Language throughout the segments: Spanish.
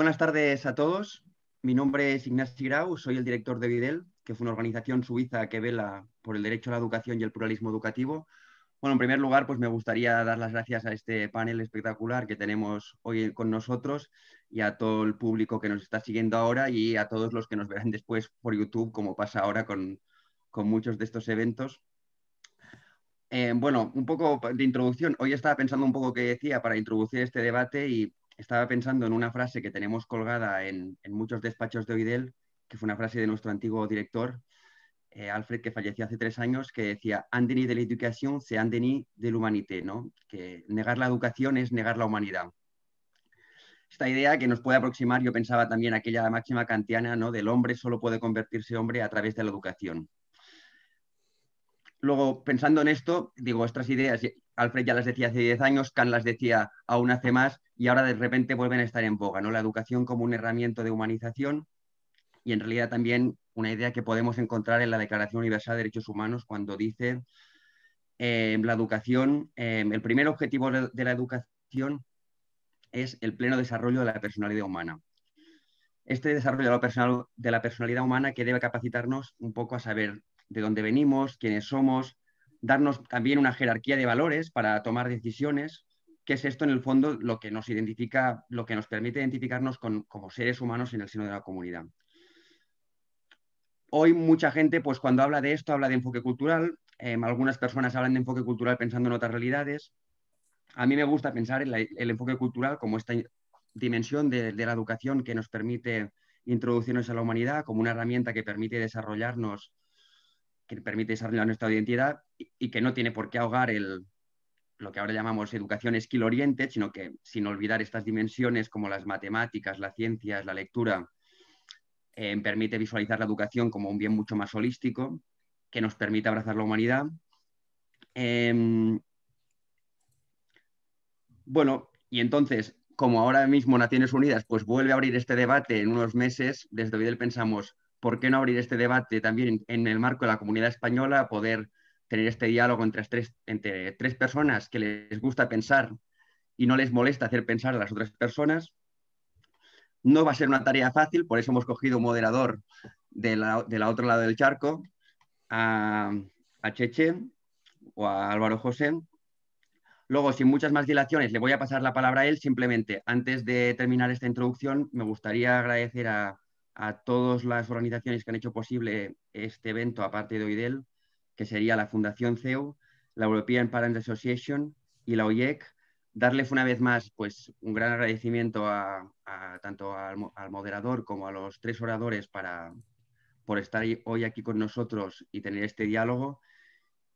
Buenas tardes a todos. Mi nombre es Ignacio Grau, soy el director de Videl, que es una organización suiza que vela por el derecho a la educación y el pluralismo educativo. Bueno, en primer lugar, pues me gustaría dar las gracias a este panel espectacular que tenemos hoy con nosotros y a todo el público que nos está siguiendo ahora y a todos los que nos verán después por YouTube, como pasa ahora con, muchos de estos eventos. Eh, bueno, un poco de introducción. Hoy estaba pensando un poco qué decía para introducir este debate y estaba pensando en una frase que tenemos colgada en, muchos despachos de Oidel, que fue una frase de nuestro antiguo director, eh, Alfred, que falleció hace tres años, que decía, andeni de la educación, c'est Andeni de l'humanité, ¿no? que negar la educación es negar la humanidad. Esta idea que nos puede aproximar, yo pensaba también aquella máxima kantiana, ¿no? del hombre solo puede convertirse hombre a través de la educación. Luego, pensando en esto, digo, estas ideas, Alfred ya las decía hace diez años, Kant las decía aún hace más, y ahora de repente vuelven a estar en boga, ¿no? La educación como un herramienta de humanización y en realidad también una idea que podemos encontrar en la Declaración Universal de Derechos Humanos cuando dice eh, la educación, eh, el primer objetivo de la educación es el pleno desarrollo de la personalidad humana. Este desarrollo de la personalidad humana que debe capacitarnos un poco a saber de dónde venimos, quiénes somos, darnos también una jerarquía de valores para tomar decisiones que es esto en el fondo lo que nos identifica, lo que nos permite identificarnos como seres humanos en el seno de la comunidad. Hoy mucha gente, pues cuando habla de esto, habla de enfoque cultural. Eh, algunas personas hablan de enfoque cultural pensando en otras realidades. A mí me gusta pensar en el enfoque cultural como esta dimensión de, la educación que nos permite introducirnos a la humanidad, como una herramienta que permite desarrollarnos, que permite desarrollar nuestra identidad y que no tiene por qué ahogar el, lo que ahora llamamos educación skill oriente sino que sin olvidar estas dimensiones como las matemáticas, las ciencias, la lectura, eh, permite visualizar la educación como un bien mucho más holístico, que nos permite abrazar la humanidad. Em, bueno, y entonces, como ahora mismo Naciones Unidas pues vuelve a abrir este debate en unos meses, desde hoy pensamos, ¿por qué no abrir este debate también en el marco de la comunidad española, poder tener este diálogo entre tres, personas que les gusta pensar y no les molesta hacer pensar a las otras personas. No va a ser una tarea fácil, por eso hemos cogido un moderador de la, otra otro lado del charco, a, Cheche o a Álvaro José. Luego, sin muchas más dilaciones, le voy a pasar la palabra a él. Simplemente, antes de terminar esta introducción, me gustaría agradecer a, a todas las organizaciones que han hecho posible este evento, aparte de OIDEL, que sería la Fundación CEU, la European Parent Association y la OIEC. Darles una vez más pues, un gran agradecimiento a, tanto al, moderador como a los tres oradores para, por estar hoy aquí con nosotros y tener este diálogo.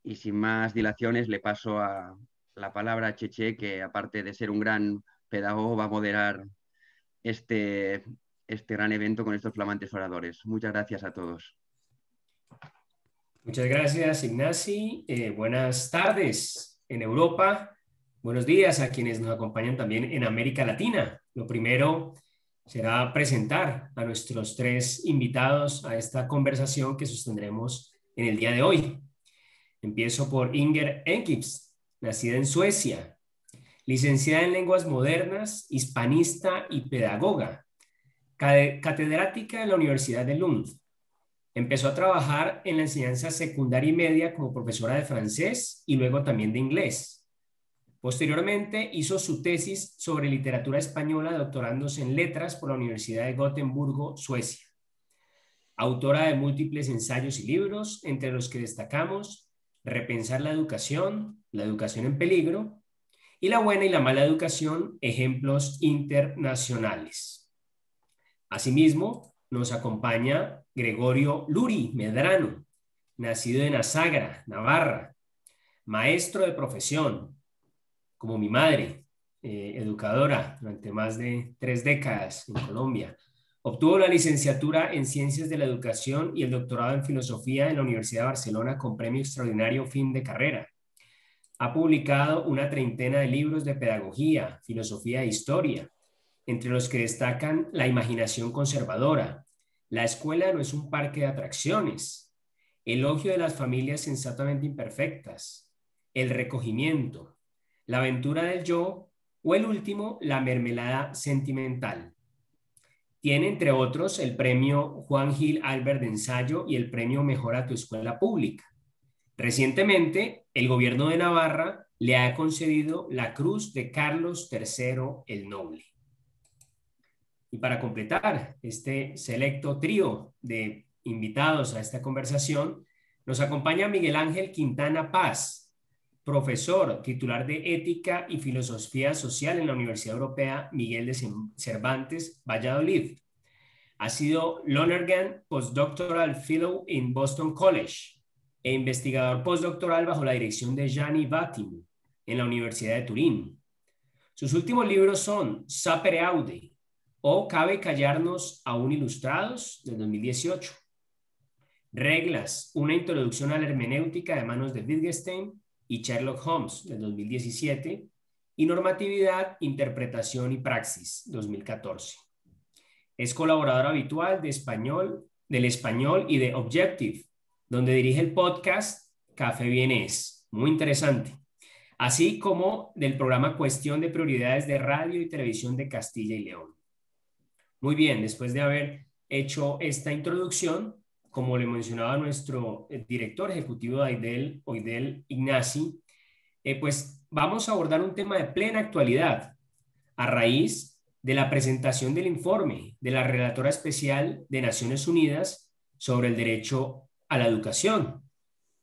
Y sin más dilaciones, le paso a la palabra a Cheche, que aparte de ser un gran pedagogo, va a moderar este, este gran evento con estos flamantes oradores. Muchas gracias a todos. Muchas gracias, Ignacy. Eh, buenas tardes en Europa. Buenos días a quienes nos acompañan también en América Latina. Lo primero será presentar a nuestros tres invitados a esta conversación que sostendremos en el día de hoy. Empiezo por Inger Enkips, nacida en Suecia, licenciada en lenguas modernas, hispanista y pedagoga, catedrática en la Universidad de Lund Empezó a trabajar en la enseñanza secundaria y media como profesora de francés y luego también de inglés. Posteriormente hizo su tesis sobre literatura española doctorándose en letras por la Universidad de Gotemburgo, Suecia. Autora de múltiples ensayos y libros, entre los que destacamos Repensar la educación, La educación en peligro y La buena y la mala educación, ejemplos internacionales. Asimismo, nos acompaña Gregorio Luri Medrano, nacido en Azagra, Navarra, maestro de profesión, como mi madre, eh, educadora durante más de tres décadas en Colombia. Obtuvo la licenciatura en Ciencias de la Educación y el doctorado en Filosofía en la Universidad de Barcelona con premio extraordinario fin de carrera. Ha publicado una treintena de libros de pedagogía, filosofía e historia, entre los que destacan La imaginación conservadora, la escuela no es un parque de atracciones. Elogio de las familias sensatamente imperfectas. El recogimiento. La aventura del yo. O el último, la mermelada sentimental. Tiene, entre otros, el premio Juan Gil Albert de Ensayo y el premio Mejor a tu Escuela Pública. Recientemente, el gobierno de Navarra le ha concedido la Cruz de Carlos III el Noble. Y para completar este selecto trío de invitados a esta conversación, nos acompaña Miguel Ángel Quintana Paz, profesor titular de Ética y Filosofía Social en la Universidad Europea Miguel de Cervantes, Valladolid. Ha sido Lonergan Postdoctoral Fellow en Boston College e investigador postdoctoral bajo la dirección de Gianni Vattimo en la Universidad de Turín. Sus últimos libros son Sapere Aude, o cabe callarnos aún ilustrados del 2018. Reglas, una introducción a la hermenéutica de manos de Wittgenstein y Sherlock Holmes del 2017 y normatividad, interpretación y praxis 2014. Es colaborador habitual de español, del español y de Objective, donde dirige el podcast Café Bienes, muy interesante, así como del programa Cuestión de Prioridades de Radio y Televisión de Castilla y León. Muy bien, después de haber hecho esta introducción, como le mencionaba nuestro eh, director ejecutivo de AIDEL, Oidel Ignasi, eh, pues vamos a abordar un tema de plena actualidad a raíz de la presentación del informe de la Relatora Especial de Naciones Unidas sobre el derecho a la educación,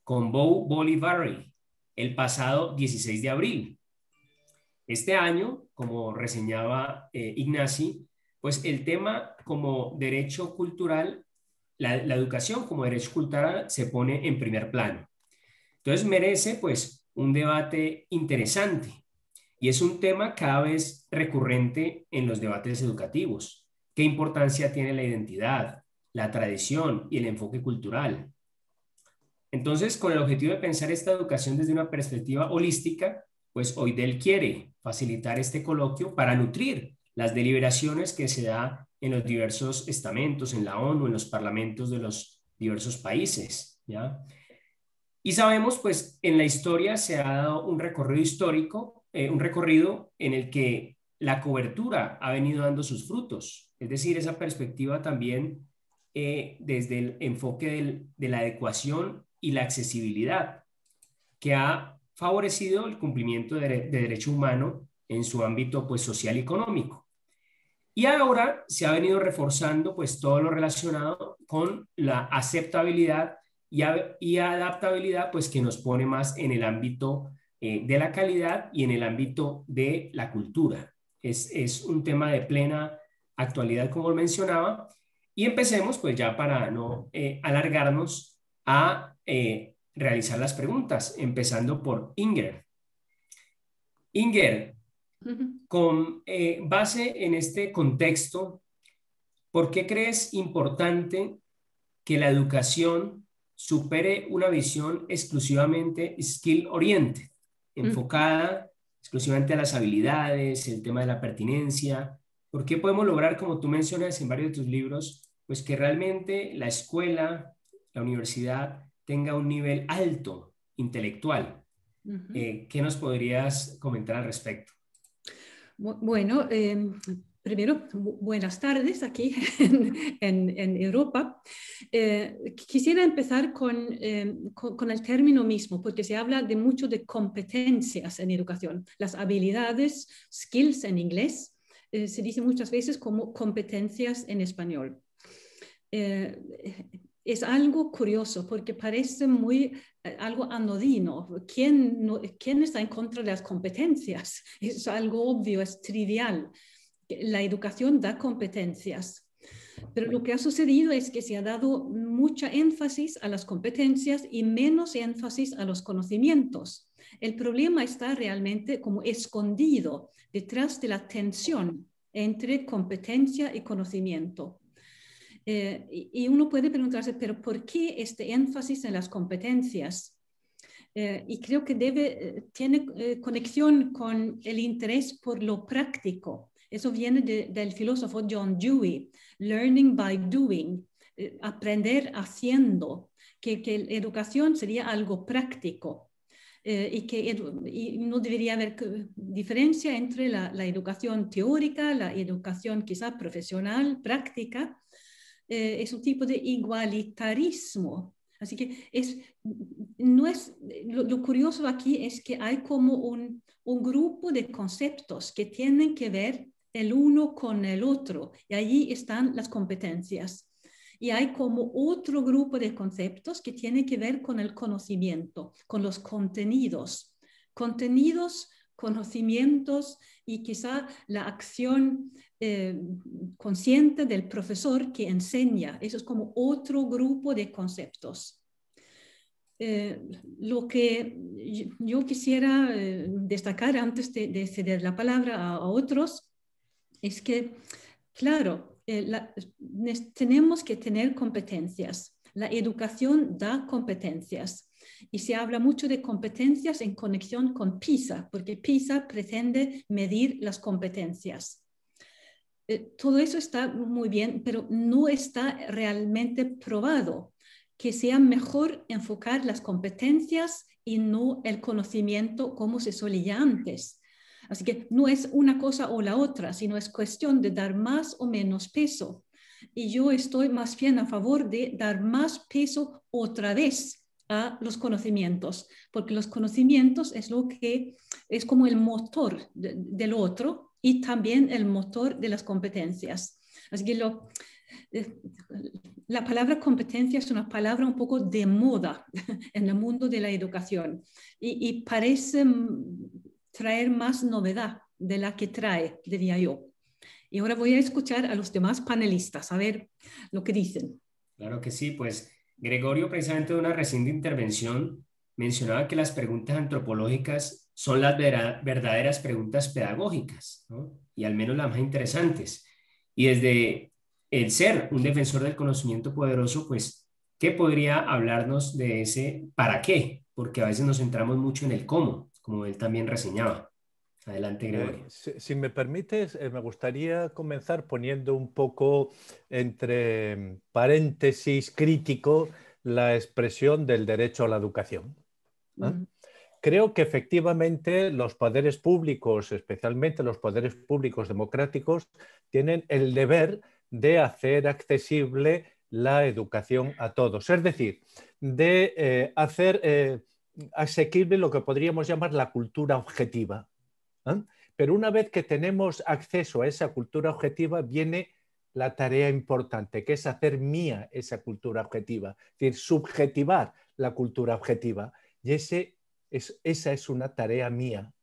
con Bo Bolivari, el pasado 16 de abril. Este año, como reseñaba eh, Ignacy, pues el tema como derecho cultural, la, educación como derecho cultural se pone en primer plano. Entonces merece pues un debate interesante y es un tema cada vez recurrente en los debates educativos. ¿Qué importancia tiene la identidad, la tradición y el enfoque cultural? Entonces, con el objetivo de pensar esta educación desde una perspectiva holística, pues hoy Del quiere facilitar este coloquio para nutrir las deliberaciones que se da en los diversos estamentos, en la ONU, en los parlamentos de los diversos países. ¿ya? Y sabemos, pues, en la historia se ha dado un recorrido histórico, eh, un recorrido en el que la cobertura ha venido dando sus frutos, es decir, esa perspectiva también eh, desde el enfoque de la adecuación y la accesibilidad, que ha favorecido el cumplimiento de, de derecho humano en su ámbito pues, social y económico. Y ahora se ha venido reforzando pues, todo lo relacionado con la aceptabilidad y, y adaptabilidad pues, que nos pone más en el ámbito eh, de la calidad y en el ámbito de la cultura. Es, es un tema de plena actualidad, como mencionaba. Y empecemos, pues ya para no eh, alargarnos, a eh, realizar las preguntas, empezando por Inger. Inger, con eh, base en este contexto, ¿por qué crees importante que la educación supere una visión exclusivamente skill oriente enfocada exclusivamente a las habilidades, el tema de la pertinencia? ¿Por qué podemos lograr, como tú mencionas en varios de tus libros, pues que realmente la escuela, la universidad tenga un nivel alto intelectual? Eh, ¿Qué nos podrías comentar al respecto? Bueno, em, primero, buenas tardes aquí en, Europa. Eh, quisiera empezar em, con, el término mismo, porque se habla de mucho de competencias en educación, las habilidades, skills en inglés, eh, se dice muchas veces como competencias en español. Eh, es algo curioso porque parece muy eh, algo anodino. ¿Quién, ¿Quién está en contra de las competencias? Es algo obvio, es trivial. La educación da competencias, pero lo que ha sucedido es que se ha dado mucha énfasis a las competencias y menos énfasis a los conocimientos. El problema está realmente como escondido detrás de la tensión entre competencia y conocimiento. Eh, y uno puede preguntarse, pero ¿por qué este énfasis en las competencias? Eh, y creo que debe, eh, tiene conexión con el interés por lo práctico. Eso viene del filósofo John Dewey, learning by doing, aprender haciendo, que, que, la educación sería algo práctico. y que no debería haber diferencia entre la, la educación teórica, la educación quizá profesional, práctica, eh, es un tipo de igualitarismo. Así que es, no es, lo, curioso aquí es que hay como un, un, grupo de conceptos que tienen que ver el uno con el otro y allí están las competencias. Y hay como otro grupo de conceptos que tienen que ver con el conocimiento, con los contenidos. Contenidos, conocimientos y quizá la acción eh, consciente del profesor que enseña. Eso es como otro grupo de conceptos. Eh, lo que yo quisiera eh, destacar antes de, ceder la palabra a, otros es que, claro, tenemos que tener competencias. La educación da competencias. Y se habla mucho de competencias en conexión con PISA, porque PISA pretende medir las competencias. Eh, todo eso está muy bien, pero no está realmente probado que sea mejor enfocar las competencias y no el conocimiento como se solía antes. Así que no es una cosa o la otra, sino es cuestión de dar más o menos peso. Y yo estoy más bien a favor de dar más peso otra vez a los conocimientos, porque los conocimientos es lo que es como el motor del otro y también el motor de las competencias. Así que eh, la palabra competencia es una palabra un poco de moda en el mundo de la educación y, y parece traer más novedad de la que trae, diría yo. Y ahora voy a escuchar a los demás panelistas, a ver lo que dicen. Claro que sí, pues Gregorio, precisamente de una reciente intervención, mencionaba que las preguntas antropológicas son las verdaderas preguntas pedagógicas, y al menos las más interesantes. Y desde el ser un defensor del conocimiento poderoso, pues, ¿qué podría hablarnos de ese para qué? Porque a veces nos centramos mucho en el cómo, como él también reseñaba. Adelante, eh, Gregorio. si, me permites, eh, me gustaría comenzar poniendo un poco entre mm, paréntesis crítico la expresión del derecho a la educación. ¿no? Mm. Creo que efectivamente los poderes públicos, especialmente los poderes públicos democráticos, tienen el deber de hacer accesible la educación a todos, es decir, de eh, hacer eh, asequible lo que podríamos llamar la cultura objetiva. ¿eh? Pero una vez que tenemos acceso a esa cultura objetiva, viene la tarea importante, que es hacer mía esa cultura objetiva, es decir, subjetivar la cultura objetiva. Y ese esa es una tarea mía,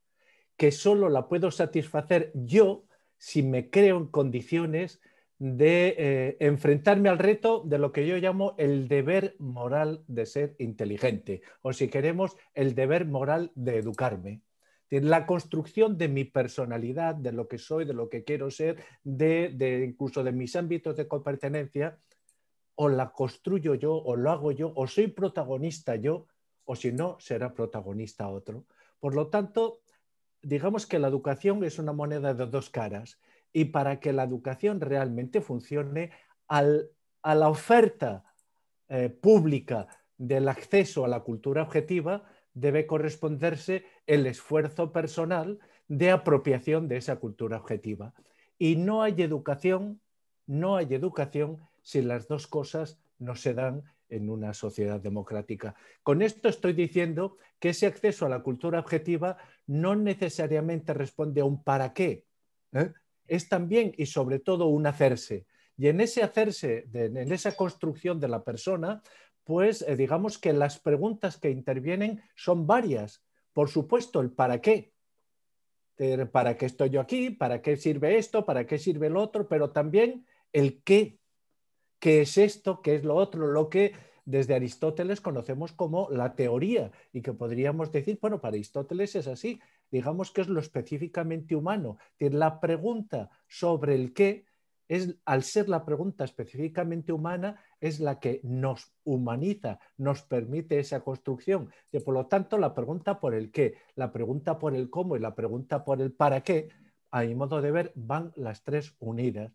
que solo la puedo satisfacer yo si me creo en condiciones de eh, enfrentarme al reto de lo que yo llamo el deber moral de ser inteligente, o si queremos, el deber moral de educarme. La construcción de mi personalidad, de lo que soy, de lo que quiero ser, de, incluso de mis ámbitos de pertenencia o la construyo yo, o lo hago yo, o soy protagonista yo o si no, será protagonista otro. Por lo tanto, digamos que la educación es una moneda de dos caras y para que la educación realmente funcione, a la oferta eh, pública del acceso a la cultura objetiva debe corresponderse el esfuerzo personal de apropiación de esa cultura objetiva. Y no hay educación, no hay educación si las dos cosas no se dan en una sociedad democrática. Con esto estoy diciendo que ese acceso a la cultura objetiva no necesariamente responde a un para qué, ¿eh? es también y sobre todo un hacerse. Y en ese hacerse, en esa construcción de la persona, pues eh, digamos que las preguntas que intervienen son varias. Por supuesto, el para qué, ¿Para qué estoy yo aquí? ¿Para qué sirve esto? ¿Para qué sirve el otro? Pero también el qué qué es esto, qué es lo otro, lo que desde Aristóteles conocemos como la teoría y que podríamos decir, bueno, para Aristóteles es así, digamos que es lo específicamente humano. La pregunta sobre el qué, es, al ser la pregunta específicamente humana, es la que nos humaniza, nos permite esa construcción. que por lo tanto, la pregunta por el qué, la pregunta por el cómo y la pregunta por el para qué, a mi modo de ver, van las tres unidas.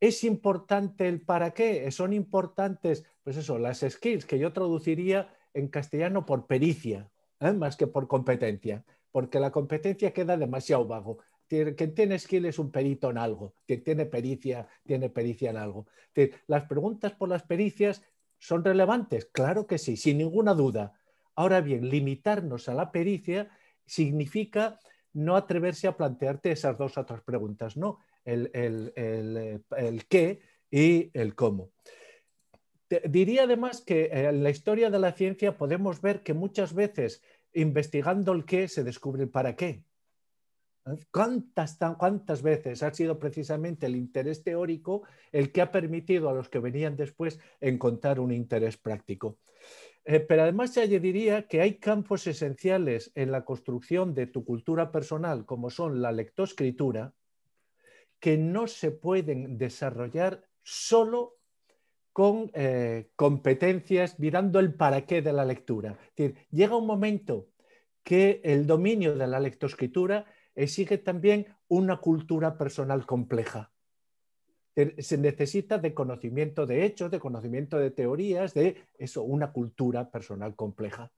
¿Es importante el para qué? Son importantes, pues eso, las skills que yo traduciría en castellano por pericia, ¿eh? más que por competencia, porque la competencia queda demasiado vago. Quien tiene skill es un perito en algo, quien tiene pericia, tiene pericia en algo. Las preguntas por las pericias son relevantes, claro que sí, sin ninguna duda. Ahora bien, limitarnos a la pericia significa no atreverse a plantearte esas dos otras preguntas, no, eh, el, qué y el cómo. Diría además que eh, en la historia de la ciencia podemos ver que muchas veces investigando el qué se descubre el para qué. ¿Eh? ¿Cuántas, veces ha sido precisamente el interés teórico el que ha permitido a los que venían después encontrar un interés práctico? pero además yo diría que hay campos esenciales en la construcción de tu cultura personal, como son la lectoescritura, que no se pueden desarrollar solo con eh, competencias mirando el para qué de la lectura. llega un momento que el dominio de la lectoescritura exige también una cultura personal compleja. Se necesita de conocimiento de hechos, de conocimiento de teorías, de eso, una cultura personal compleja.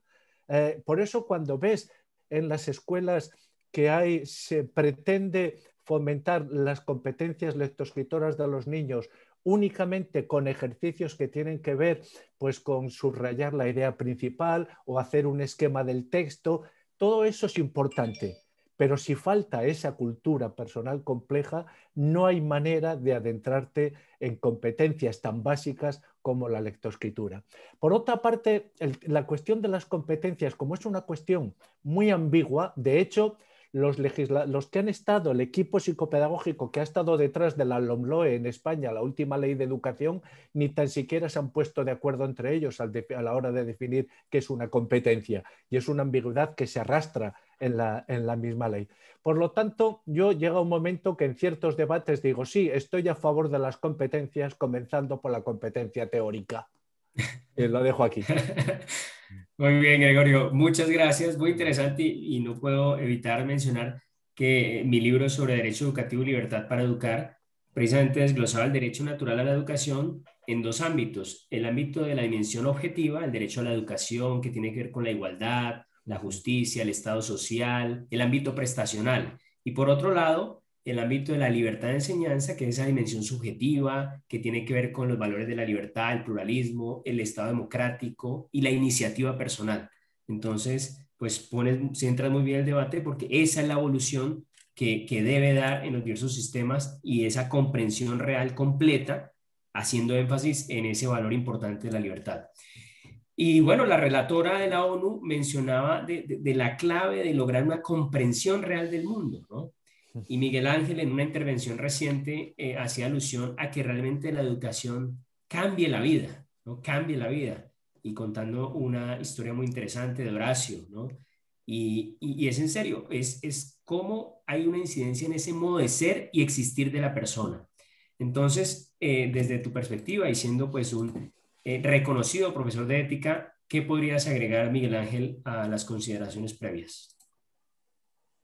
Eh, por eso cuando ves en las escuelas que hay, se pretende fomentar las competencias lectoescritoras de los niños únicamente con ejercicios que tienen que ver pues con subrayar la idea principal o hacer un esquema del texto, todo eso es importante, pero si falta esa cultura personal compleja, no hay manera de adentrarte en competencias tan básicas como la lectoescritura. Por otra parte, la cuestión de las competencias, como es una cuestión muy ambigua, de hecho, los, los que han estado, el equipo psicopedagógico que ha estado detrás de la LOMLOE en España, la última ley de educación, ni tan siquiera se han puesto de acuerdo entre ellos a la hora de definir qué es una competencia. Y es una ambigüedad que se arrastra en la, misma ley. Por lo tanto, yo llega un momento que en ciertos debates digo, sí, estoy a favor de las competencias, comenzando por la competencia teórica. Eh, lo dejo aquí. Muy bien, Gregorio. Muchas gracias. Muy interesante y, no puedo evitar mencionar que mi libro sobre Derecho Educativo y Libertad para Educar precisamente desglosaba el derecho natural a la educación en dos ámbitos. El ámbito de la dimensión objetiva, el derecho a la educación, que tiene que ver con la igualdad, la justicia, el estado social, el ámbito prestacional. Y por otro lado, el ámbito de la libertad de enseñanza, que es esa dimensión subjetiva, que tiene que ver con los valores de la libertad, el pluralismo, el Estado democrático y la iniciativa personal. Entonces, pues pones, centras muy bien el debate porque esa es la evolución que, debe dar en los diversos sistemas y esa comprensión real completa, haciendo énfasis en ese valor importante de la libertad. Y bueno, la relatora de la ONU mencionaba de la clave de lograr una comprensión real del mundo, ¿no? Y Miguel Ángel en una intervención reciente eh, hacía alusión a que realmente la educación cambie la vida, ¿no? Cambie la vida. Y contando una historia muy interesante de Horacio, ¿no? Y, es en serio, es, cómo hay una incidencia en ese modo de ser y existir de la persona. Entonces, eh, desde tu perspectiva y siendo pues un eh, reconocido profesor de ética, ¿qué podrías agregar, Miguel Ángel, a las consideraciones previas?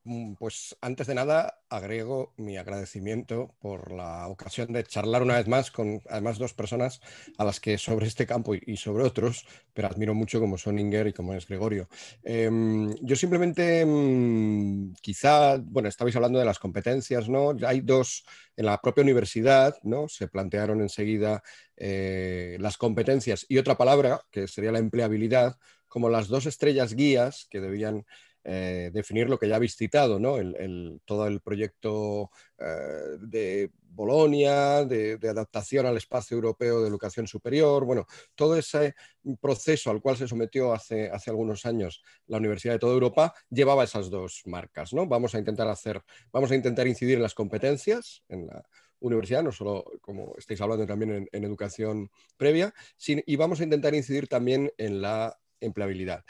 Mm, pues antes de nada agrego mi agradecimiento por la ocasión de charlar una vez más con además dos personas a las que sobre este campo y sobre otros, pero admiro mucho como son Inger y como es Gregorio. Em, yo simplemente mm, quizá, bueno, estabais hablando de las competencias, ¿no? Hay dos, en la propia universidad, ¿no? Se plantearon enseguida eh, las competencias y otra palabra, que sería la empleabilidad, como las dos estrellas guías que debían eh, definir lo que ya habéis citado, ¿no? todo el proyecto eh, de Bolonia, de, adaptación al espacio europeo de educación superior, bueno, todo ese proceso al cual se sometió hace, hace algunos años la Universidad de toda Europa llevaba esas dos marcas, ¿no? Vamos a intentar hacer, vamos a intentar incidir en las competencias, en la universidad, no solo como estáis hablando también en, educación previa, y vamos a intentar incidir también en la empleabilidad.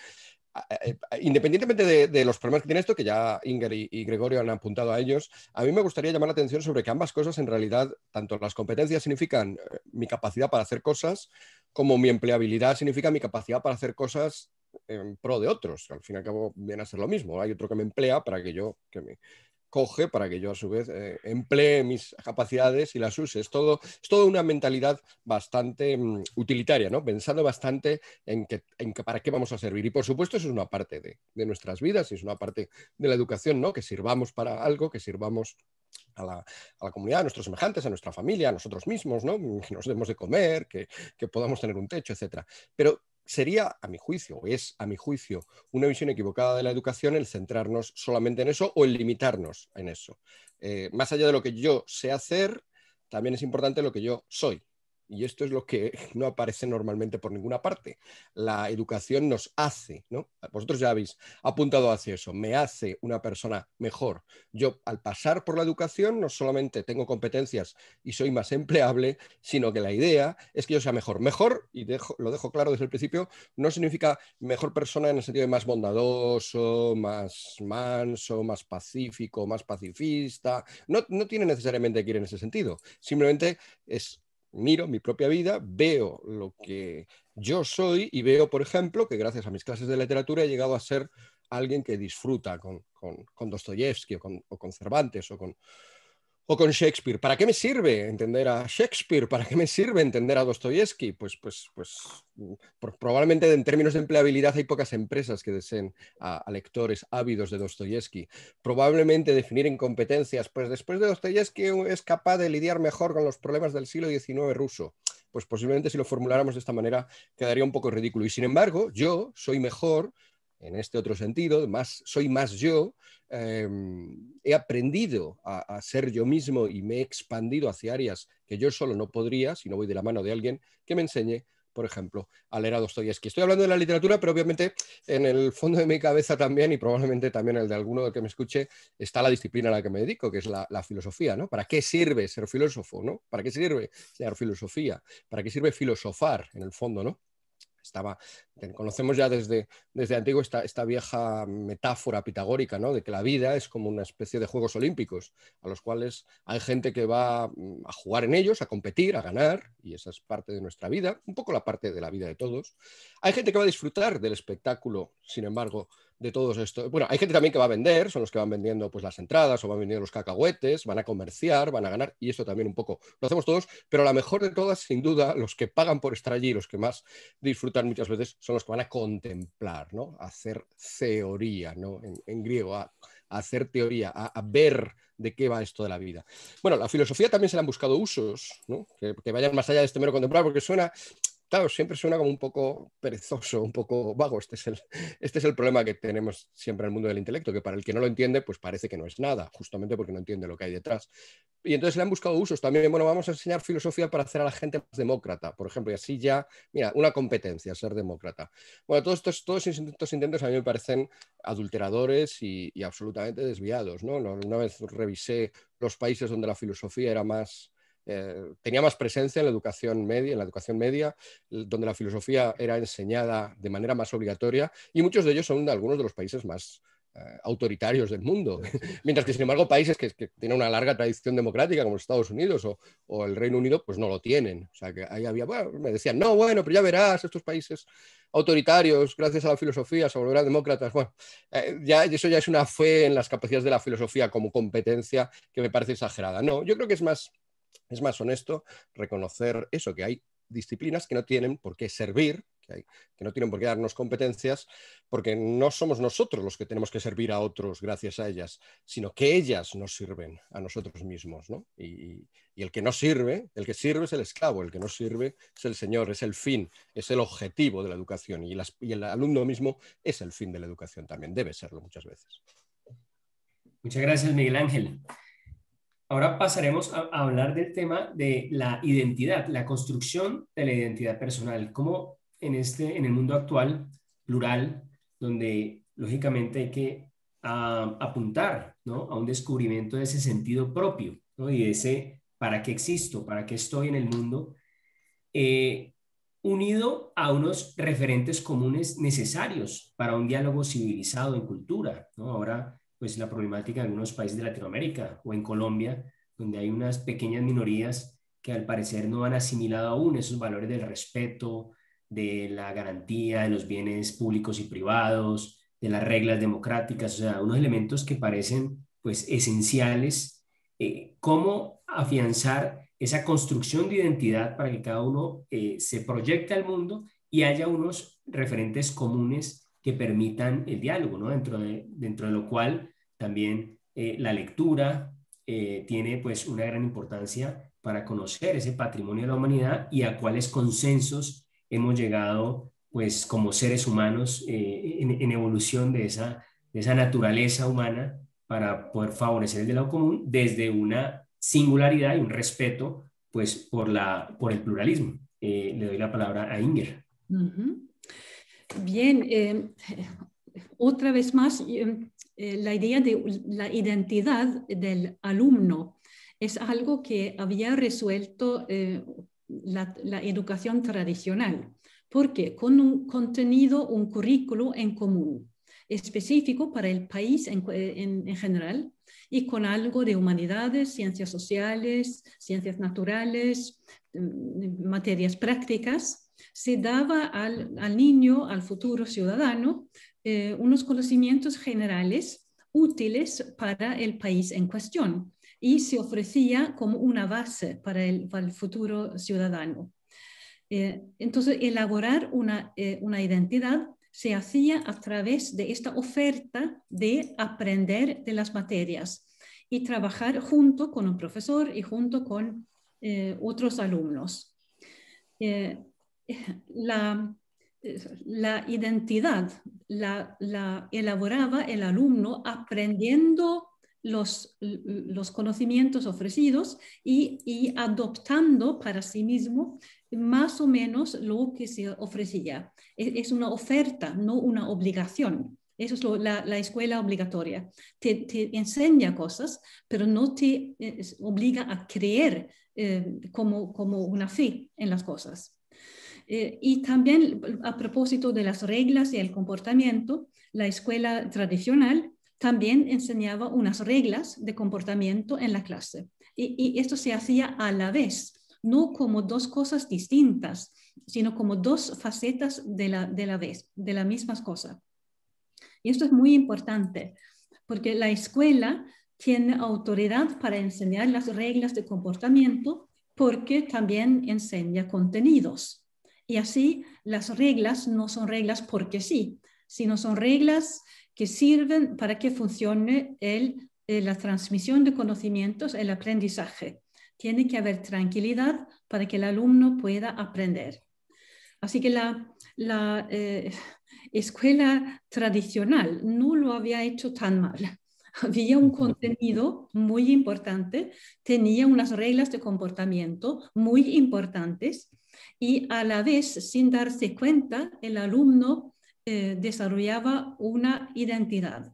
Eh, independientemente de, los problemas que tiene esto, que ya Inger y, Gregorio han apuntado a ellos, a mí me gustaría llamar la atención sobre que ambas cosas, en realidad, tanto las competencias significan eh, mi capacidad para hacer cosas, como mi empleabilidad significa mi capacidad para hacer cosas en pro de otros. Al fin y al cabo, viene a ser lo mismo. Hay otro que me emplea para que yo, que, me, coge para que yo a su vez eh, emplee mis capacidades y las use. Es todo, es toda una mentalidad bastante mm, utilitaria, ¿no? Pensando bastante en que, en para qué vamos a servir. Y por supuesto eso es una parte de, nuestras vidas es una parte de la educación, ¿no? Que sirvamos para algo, que sirvamos a la, comunidad, a nuestros semejantes, a nuestra familia, a nosotros mismos, ¿no? que nos demos de comer, que, que podamos tener un techo, etc. Pero sería, a mi juicio, o es, a mi juicio, una visión equivocada de la educación el centrarnos solamente en eso o el limitarnos en eso. Eh, más allá de lo que yo sé hacer, también es importante lo que yo soy. Y esto es lo que no aparece normalmente por ninguna parte. La educación nos hace, ¿no? Vosotros ya habéis apuntado hacia eso, me hace una persona mejor. Yo al pasar por la educación no solamente tengo competencias y soy más empleable, sino que la idea es que yo sea mejor. Mejor, y dejo, lo dejo claro desde el principio, no significa mejor persona en el sentido de más bondadoso, más manso, más pacífico, más pacifista. No, no tiene necesariamente que ir en ese sentido. Simplemente es miro mi propia vida, veo lo que yo soy y veo, por ejemplo, que gracias a mis clases de literatura he llegado a ser alguien que disfruta con, con Dostoyevsky o con Cervantes o con, o con Shakespeare. ¿Para qué me sirve entender a Shakespeare? ¿Para qué me sirve entender a Dostoyevsky? Pues, pues, pues probablemente en términos de empleabilidad hay pocas empresas que deseen a, lectores ávidos de Dostoyevsky. Probablemente definir incompetencias, pues después de Dostoyevsky es capaz de lidiar mejor con los problemas del siglo XIX ruso. Pues posiblemente si lo formuláramos de esta manera quedaría un poco ridículo. Y sin embargo, yo soy mejor en este otro sentido, más, soy más yo, em, he aprendido a, ser yo mismo y me he expandido hacia áreas que yo solo no podría si no voy de la mano de alguien que me enseñe, por ejemplo, a leer a Dostoyevsky. Estoy hablando de la literatura, pero obviamente en el fondo de mi cabeza también, y probablemente también el de alguno que me escuche, está la disciplina a la que me dedico, que es la, filosofía, ¿no? ¿Para qué sirve ser filósofo, no? ¿Para qué sirve ser filosofía? ¿Para qué sirve filosofar, en el fondo, no? estaba, conocemos ya desde, desde antiguo esta, esta vieja metáfora pitagórica, ¿no? De que la vida es como una especie de Juegos Olímpicos, a los cuales hay gente que va mm, a jugar en ellos, a competir, a ganar, y esa es parte de nuestra vida, un poco la parte de la vida de todos. Hay gente que va a disfrutar del espectáculo, sin embargo, de todos esto Bueno, hay gente también que va a vender, son los que van vendiendo pues, las entradas o van vendiendo los cacahuetes, van a comerciar, van a ganar, y esto también un poco lo hacemos todos, pero la mejor de todas, sin duda, los que pagan por estar allí, los que más disfrutan muchas veces, son los que van a contemplar, ¿no? A hacer teoría, ¿no? En, griego, a, hacer teoría, a, ver de qué va esto de la vida. Bueno, la filosofía también se le han buscado usos, ¿no? Que, que vayan más allá de este mero contemplar, porque suena claro, siempre suena como un poco perezoso, un poco vago. Este es, el, este es el problema que tenemos siempre en el mundo del intelecto, que para el que no lo entiende, pues parece que no es nada, justamente porque no entiende lo que hay detrás. Y entonces le han buscado usos también. Bueno, vamos a enseñar filosofía para hacer a la gente más demócrata, por ejemplo, y así ya, mira, una competencia, ser demócrata. Bueno, todos estos, todos intentos a mí me parecen adulteradores y, y absolutamente desviados. ¿no? Una vez revisé los países donde la filosofía era más eh, tenía más presencia en la educación media, en la educación media, donde la filosofía era enseñada de manera más obligatoria, y muchos de ellos son de algunos de los países más, eh, autoritarios del mundo. Mientras que, sin embargo, países que, tienen una larga tradición democrática, como Estados Unidos o, el Reino Unido, pues no lo tienen. O sea, que ahí había, bueno, me decían, no, bueno, pero ya verás, estos países autoritarios, gracias a la filosofía, se volverán demócratas. Bueno, eh, ya, eso ya es una fe en las capacidades de la filosofía como competencia que me parece exagerada. No, yo creo que es más es más honesto reconocer eso, que hay disciplinas que no tienen por qué servir, que, no tienen por qué darnos competencias, porque no somos nosotros los que tenemos que servir a otros gracias a ellas, sino que ellas nos sirven a nosotros mismos. Y, el que no sirve, el que sirve es el esclavo, el que no sirve es el señor, es el fin, es el objetivo de la educación. y el alumno mismo es el fin de la educación también, debe serlo muchas veces. Muchas gracias, Miguel Ángel. Ahora pasaremos a, hablar del tema de la identidad, la construcción de la identidad personal. como en, este, en el mundo actual, plural, donde lógicamente hay que apuntar a un descubrimiento de ese sentido propio ¿no? y ese para qué existo, para qué estoy en el mundo, eh, unido a unos referentes comunes necesarios para un diálogo civilizado en cultura. ¿no? Ahora pues la problemática de algunos países de Latinoamérica o en Colombia, donde hay unas pequeñas minorías que al parecer no han asimilado aún esos valores del respeto, de la garantía de los bienes públicos y privados, de las reglas democráticas, o sea, unos elementos que parecen pues esenciales. Eh, ¿Cómo afianzar esa construcción de identidad para que cada uno eh, se proyecte al mundo y haya unos referentes comunes que permitan el diálogo, dentro, de, dentro de lo cual también eh, la lectura eh, tiene pues una gran importancia para conocer ese patrimonio de la humanidad y a cuáles consensos hemos llegado pues como seres humanos eh, en, evolución de esa, de esa naturaleza humana para poder favorecer el diálogo común desde una singularidad y un respeto pues por, la, por el pluralismo. le doy la palabra a Inger. Bien, eh, otra vez más, eh, la idea de la identidad del alumno es algo que había resuelto eh, la, educación tradicional, porque con un contenido, un currículo en común, específico para el país en general, y con algo de humanidades, ciencias sociales, ciencias naturales, mm, materias prácticas se daba al, niño, al futuro ciudadano, eh, unos conocimientos generales útiles para el país en cuestión y se ofrecía como una base para el, futuro ciudadano. Eh, entonces, elaborar eh, una, identidad se hacía a través de esta oferta de aprender de las materias y trabajar junto con un profesor y junto con otros alumnos la, identidad la, elaboraba el alumno aprendiendo los, conocimientos ofrecidos y, adoptando para sí mismo más o menos lo que se ofrecía. E, es, una oferta, no una obligación. Eso es la, escuela obligatoria. Te, enseña cosas, pero no te eh, obliga a creer eh, como una fe en las cosas. Eh, y también a propósito de las reglas y el comportamiento, la escuela tradicional también enseñaba unas reglas de comportamiento en la clase. Y, esto se hacía a la vez, no como dos cosas distintas, sino como dos facetas de la, vez, de la misma cosa. Y esto es muy importante, porque la escuela tiene autoridad para enseñar las reglas de comportamiento porque también enseña contenidos. Y así las reglas no son reglas porque sí, sino son reglas que sirven para que funcione el, eh, la transmisión de conocimientos, el aprendizaje. Tiene que haber tranquilidad para que el alumno pueda aprender. Así que la, la eh, escuela tradicional no lo había hecho tan mal. Había un contenido muy importante, tenía unas reglas de comportamiento muy importantes y a la vez, sin darse cuenta, el alumno eh, desarrollaba una identidad.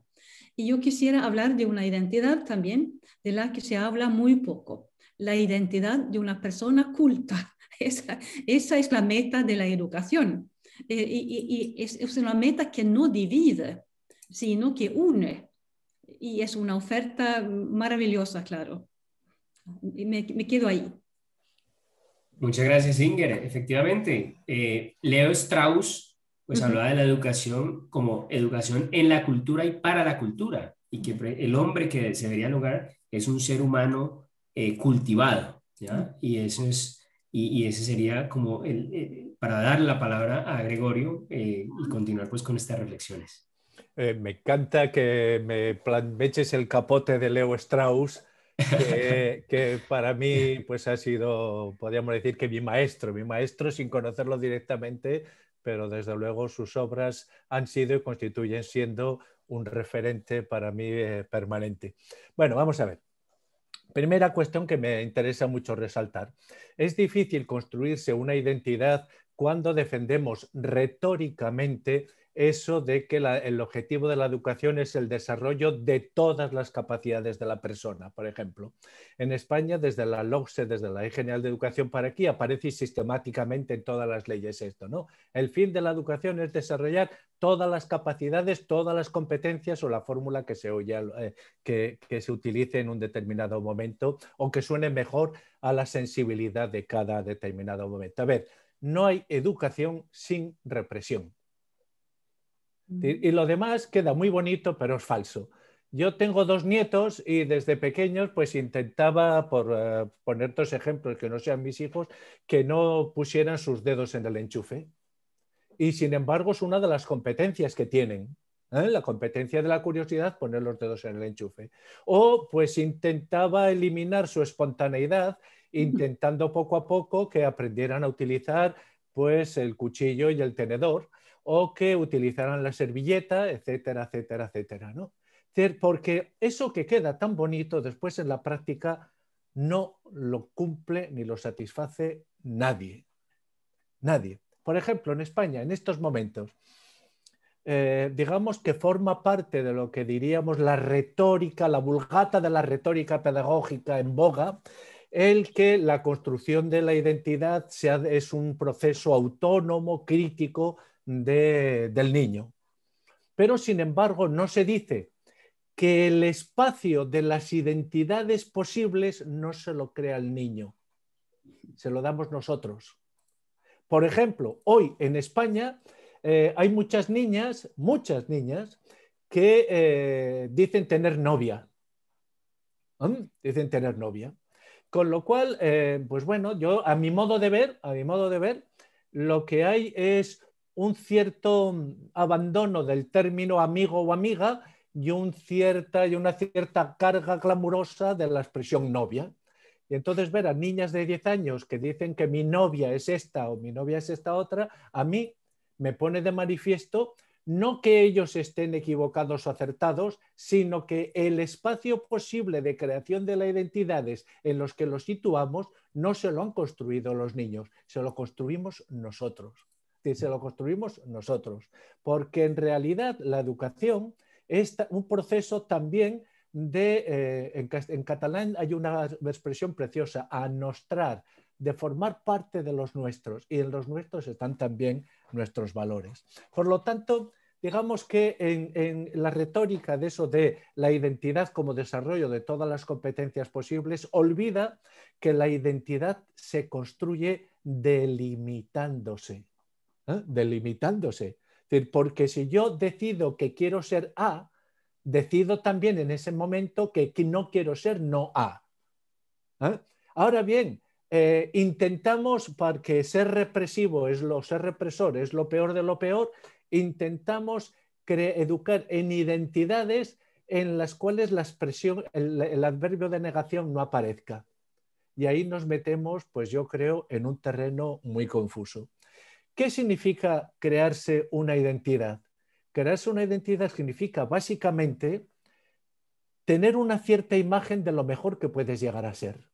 Y yo quisiera hablar de una identidad también, de la que se habla muy poco, la identidad de una persona culta. Esa, es la meta de la educación. Eh, y, es, una meta que no divide, sino que une. Y es una oferta maravillosa, claro. Me, me, quedo ahí. Muchas gracias, Inger. Efectivamente, eh, Leo Strauss pues hablaba de la educación como educación en la cultura y para la cultura, y que el hombre que se debería lograr es un ser humano eh, cultivado, Y eso y, ese sería como para dar la palabra a Gregorio eh, y continuar pues con estas reflexiones. me encanta que me, me el capote de Leo Strauss que, para mí pues ha sido, podríamos decir que mi maestro, mi maestro sin conocerlo directamente, pero desde luego sus obras han sido y constituyen siendo un referente para mí eh, permanente. Bueno, vamos a ver. Primera cuestión que me interesa mucho resaltar. Es difícil construirse una identidad cuando defendemos retóricamente eso de que el objetivo de la educación es el desarrollo de todas las capacidades de la persona, por ejemplo. En España, desde la LOGSE, desde la Ley General de Educación para aquí, aparece sistemáticamente en todas las leyes esto, ¿no? El fin de la educación es desarrollar todas las capacidades, todas las competencias o la fórmula que se oye, eh, que, que se utilice en un determinado momento o que suene mejor a la sensibilidad de cada determinado momento. A ver, no hay educación sin represión y lo demás queda muy bonito, pero es falso. Yo tengo dos nietos y desde pequeños pues intentaba, por eh, poner dos ejemplos que no sean mis hijos, que no pusieran sus dedos en el enchufe. Y sin embargo es una de las competencias que tienen. ¿eh? La competencia de la curiosidad, poner los dedos en el enchufe. O pues intentaba eliminar su espontaneidad, intentando poco a poco que aprendieran a utilizar pues el cuchillo y el tenedor o que utilizarán la servilleta, etcétera, etcétera, etcétera, ¿no? Porque eso que queda tan bonito después en la práctica no lo cumple ni lo satisface nadie. Nadie. Por ejemplo, en España, en estos momentos, eh, digamos que forma parte de lo que diríamos la retórica, la vulgata de la retórica pedagógica en boga, el que la construcción de la identidad sea, es un proceso autónomo, crítico, del niño. Pero, sin embargo, no se dice que el espacio de las identidades posibles no se lo crea el niño, se lo damos nosotros. Por ejemplo, hoy en España eh, hay muchas niñas, muchas niñas, que eh, dicen tener novia. ¿Mm? Dicen tener novia. Con lo cual, eh, pues bueno, yo a mi modo de ver, a mi modo de ver, lo que hay es un cierto abandono del término amigo o amiga y, cierta, y una cierta carga glamurosa de la expresión novia. Y entonces ver a niñas de 10 años que dicen que mi novia es esta o mi novia es esta otra, a mí me pone de manifiesto no que ellos estén equivocados o acertados, sino que el espacio posible de creación de las identidades en los que los situamos no se lo han construido los niños, se lo construimos nosotros. Si se lo construimos nosotros, porque en realidad la educación es un proceso también de, eh, en, catalán hay una expresión preciosa, a nostrar, de formar parte de los nuestros, y en los nuestros están también nuestros valores. Por lo tanto, digamos que en la retórica de eso de la identidad como desarrollo de todas las competencias posibles, olvida que la identidad se construye delimitándose, ¿eh? delimitándose. porque si yo decido que quiero ser A, decido también en ese momento que no quiero ser no A. ¿eh? Ahora bien, eh, intentamos para que ser represivo es lo, ser represor es lo peor de lo peor, intentamos educar en identidades en las cuales la expresión, el, adverbio de negación no aparezca. Y ahí nos metemos, pues yo creo, en un terreno muy confuso. ¿Qué significa crearse una identidad? Crearse una identidad significa básicamente tener una cierta imagen de lo mejor que puedes llegar a ser.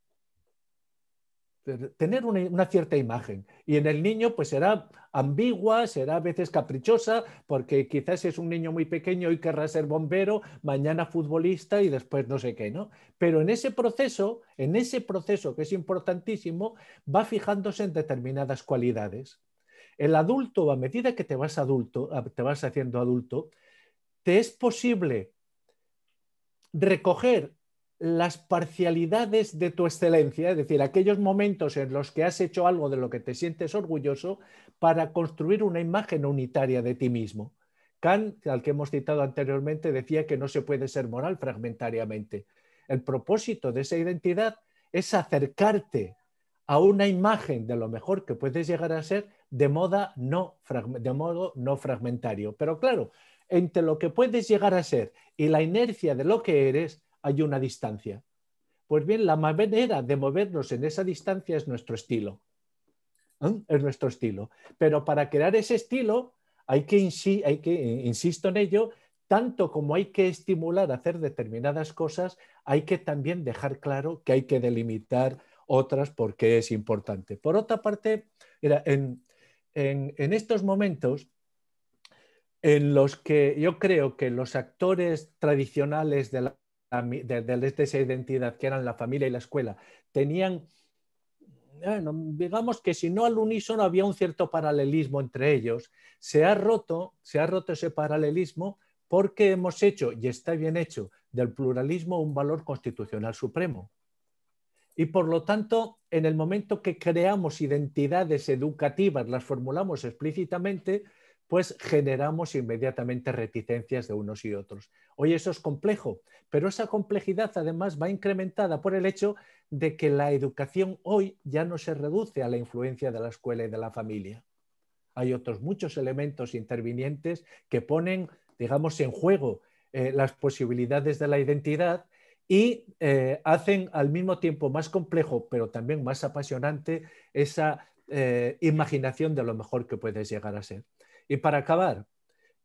Tener una, cierta imagen. Y en el niño, pues será ambigua, será a veces caprichosa, porque quizás es un niño muy pequeño y querrá ser bombero, mañana futbolista y después no sé qué, ¿no? Pero en ese proceso, en ese proceso que es importantísimo, va fijándose en determinadas cualidades. El adulto, a medida que te vas, adulto, te vas haciendo adulto, te es posible recoger las parcialidades de tu excelencia, es decir, aquellos momentos en los que has hecho algo de lo que te sientes orgulloso para construir una imagen unitaria de ti mismo. Kant, al que hemos citado anteriormente, decía que no se puede ser moral fragmentariamente. El propósito de esa identidad es acercarte a una imagen de lo mejor que puedes llegar a ser de, moda no, modo no fragmentario. Pero claro, entre lo que puedes llegar a ser y la inercia de lo que eres hay una distancia. Pues bien, la manera de movernos en esa distancia es nuestro estilo. ¿Eh? Es nuestro estilo. Pero para crear ese estilo hay que, hay que, insisto en ello, tanto como hay que estimular a hacer determinadas cosas, hay que también dejar claro que hay que delimitar otras porque es importante. Por otra parte, era en, en, estos momentos en los que yo creo que los actores tradicionales de, esa identidad, que eran la familia y la escuela, tenían, digamos que si no al unísono había un cierto paralelismo entre ellos. Se ha roto, se ha roto ese paralelismo porque hemos hecho, y está bien hecho, del pluralismo un valor constitucional supremo. Y por lo tanto, en el momento que creamos identidades educativas, las formulamos explícitamente, pues generamos inmediatamente reticencias de unos y otros. Hoy eso es complejo, pero esa complejidad además va incrementada por el hecho de que la educación hoy ya no se reduce a la influencia de la escuela y de la familia. Hay otros muchos elementos intervinientes que ponen, digamos, en juego eh, las posibilidades de la identidad y eh, hacen al mismo tiempo más complejo, pero también más apasionante, esa eh, imaginación de lo mejor que puedes llegar a ser. Y para acabar,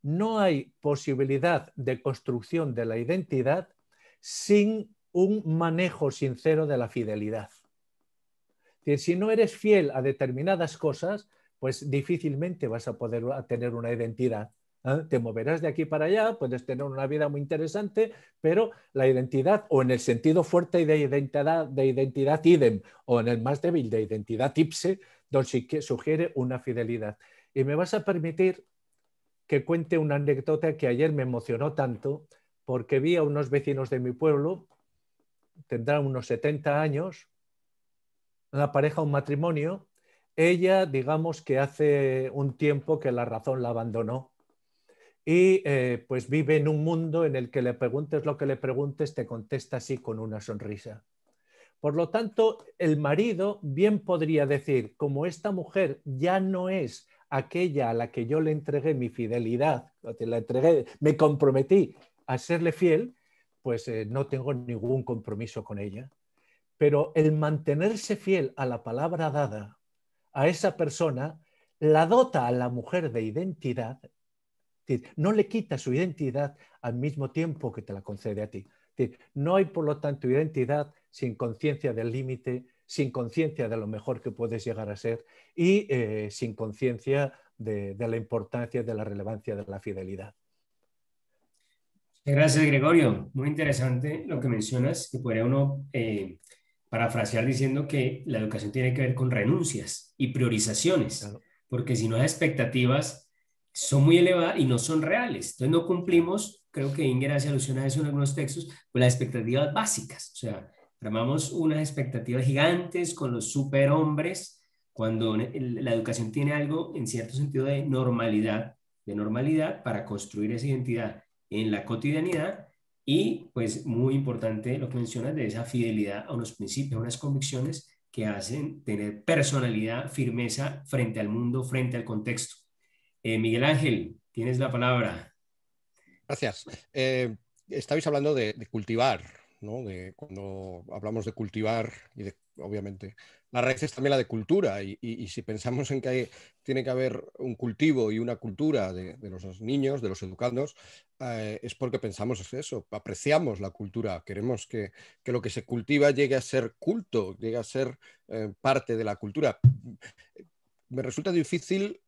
no hay posibilidad de construcción de la identidad sin un manejo sincero de la fidelidad. Si no eres fiel a determinadas cosas, pues difícilmente vas a poder tener una identidad. ¿eh? Te moverás de aquí para allá, puedes tener una vida muy interesante, pero la identidad, o en el sentido fuerte de identidad, de identidad idem, o en el más débil de identidad ipse, donde sugiere una fidelidad. Y me vas a permitir que cuente una anécdota que ayer me emocionó tanto, porque vi a unos vecinos de mi pueblo, tendrán unos 70 años, una pareja, un matrimonio. Ella, digamos que hace un tiempo que la razón la abandonó y eh, pues vive en un mundo en el que le preguntes lo que le preguntes, te contesta así con una sonrisa. Por lo tanto, el marido bien podría decir, como esta mujer ya no es aquella a la que yo le entregué mi fidelidad, la entregué, me comprometí a serle fiel, pues eh, no tengo ningún compromiso con ella. Pero el mantenerse fiel a la palabra dada a esa persona la dota a la mujer de identidad no le quita su identidad al mismo tiempo que te la concede a ti. No hay, por lo tanto, identidad sin conciencia del límite, sin conciencia de lo mejor que puedes llegar a ser y eh, sin conciencia de, la importancia, de la relevancia de la fidelidad. Gracias, Gregorio. Muy interesante lo que mencionas, que podría uno eh, parafrasear diciendo que la educación tiene que ver con renuncias y priorizaciones, porque si no hay expectativas, son muy elevadas y no son reales. Entonces no cumplimos, creo que Inger hace alusión a eso en algunos textos, con pues, las expectativas básicas. O sea, armamos unas expectativas gigantes con los superhombres cuando la educación tiene algo en cierto sentido de normalidad, de normalidad para construir esa identidad en la cotidianidad y pues muy importante lo que mencionas de esa fidelidad a unos principios, a unas convicciones que hacen tener personalidad, firmeza frente al mundo, frente al contexto. Eh, Miguel Ángel, tienes la palabra. Gracias. Eh, estabais hablando de, cultivar, ¿no? cuando hablamos de cultivar y de, obviamente, la raíz es también la de cultura y, si pensamos en que tiene que haber un cultivo y una cultura de, los niños, de los educandos, eh, es porque pensamos eso, apreciamos la cultura, queremos que, lo que se cultiva llegue a ser culto, llegue a ser eh, parte de la cultura. Me resulta difícil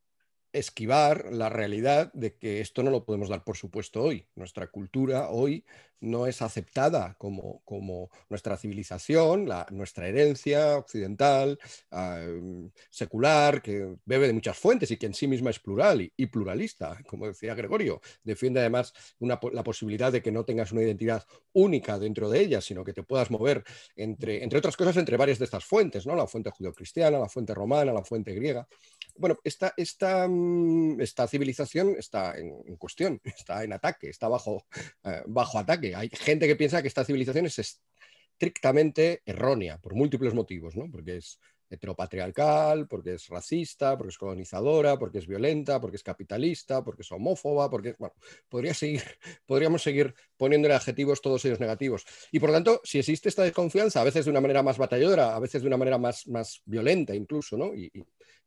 esquivar la realidad de que esto no lo podemos dar por supuesto hoy. Nuestra cultura hoy no es aceptada como, como nuestra civilización, la, nuestra herencia occidental, ah, em, secular, que bebe de muchas fuentes y que en sí misma es plural y, pluralista, como decía Gregorio. Defiende además la posibilidad de que no tengas una identidad única dentro de ella, sino que te puedas mover entre, entre otras cosas, entre varias de estas fuentes, ¿no? la fuente judeocristiana, la fuente romana, la fuente griega. Bueno, esta, esta, mm, esta civilización está en, cuestión, está en ataque, está bajo, eh, bajo ataque hay gente que piensa que esta civilización es estrictamente errónea por múltiples motivos, ¿no? Porque es heteropatriarcal, porque es racista, porque es colonizadora, porque es violenta, porque es capitalista, porque es homófoba, porque bueno, seguir, podríamos seguir poniéndole adjetivos todos ellos negativos. Y por lo tanto, si existe esta desconfianza, a veces de una manera más batalladora, a veces de una manera más, más violenta incluso, ¿no? y,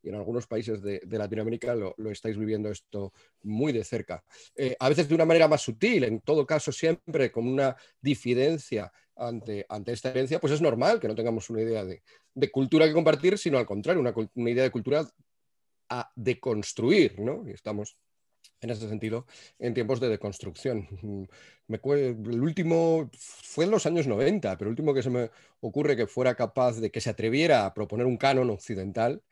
y en algunos países de, Latinoamérica lo, estáis viviendo esto muy de cerca. Eh, a veces de una manera más sutil, en todo caso siempre con una difidencia ante, ante esta herencia, pues es normal que no tengamos una idea de, de cultura que compartir, sino al contrario, una, idea de cultura a deconstruir, ¿no? Y estamos en ese sentido, en tiempos de deconstrucción. el último fue en los años 90, pero el último que se me ocurre que fuera capaz de que se atreviera a proponer un canon occidental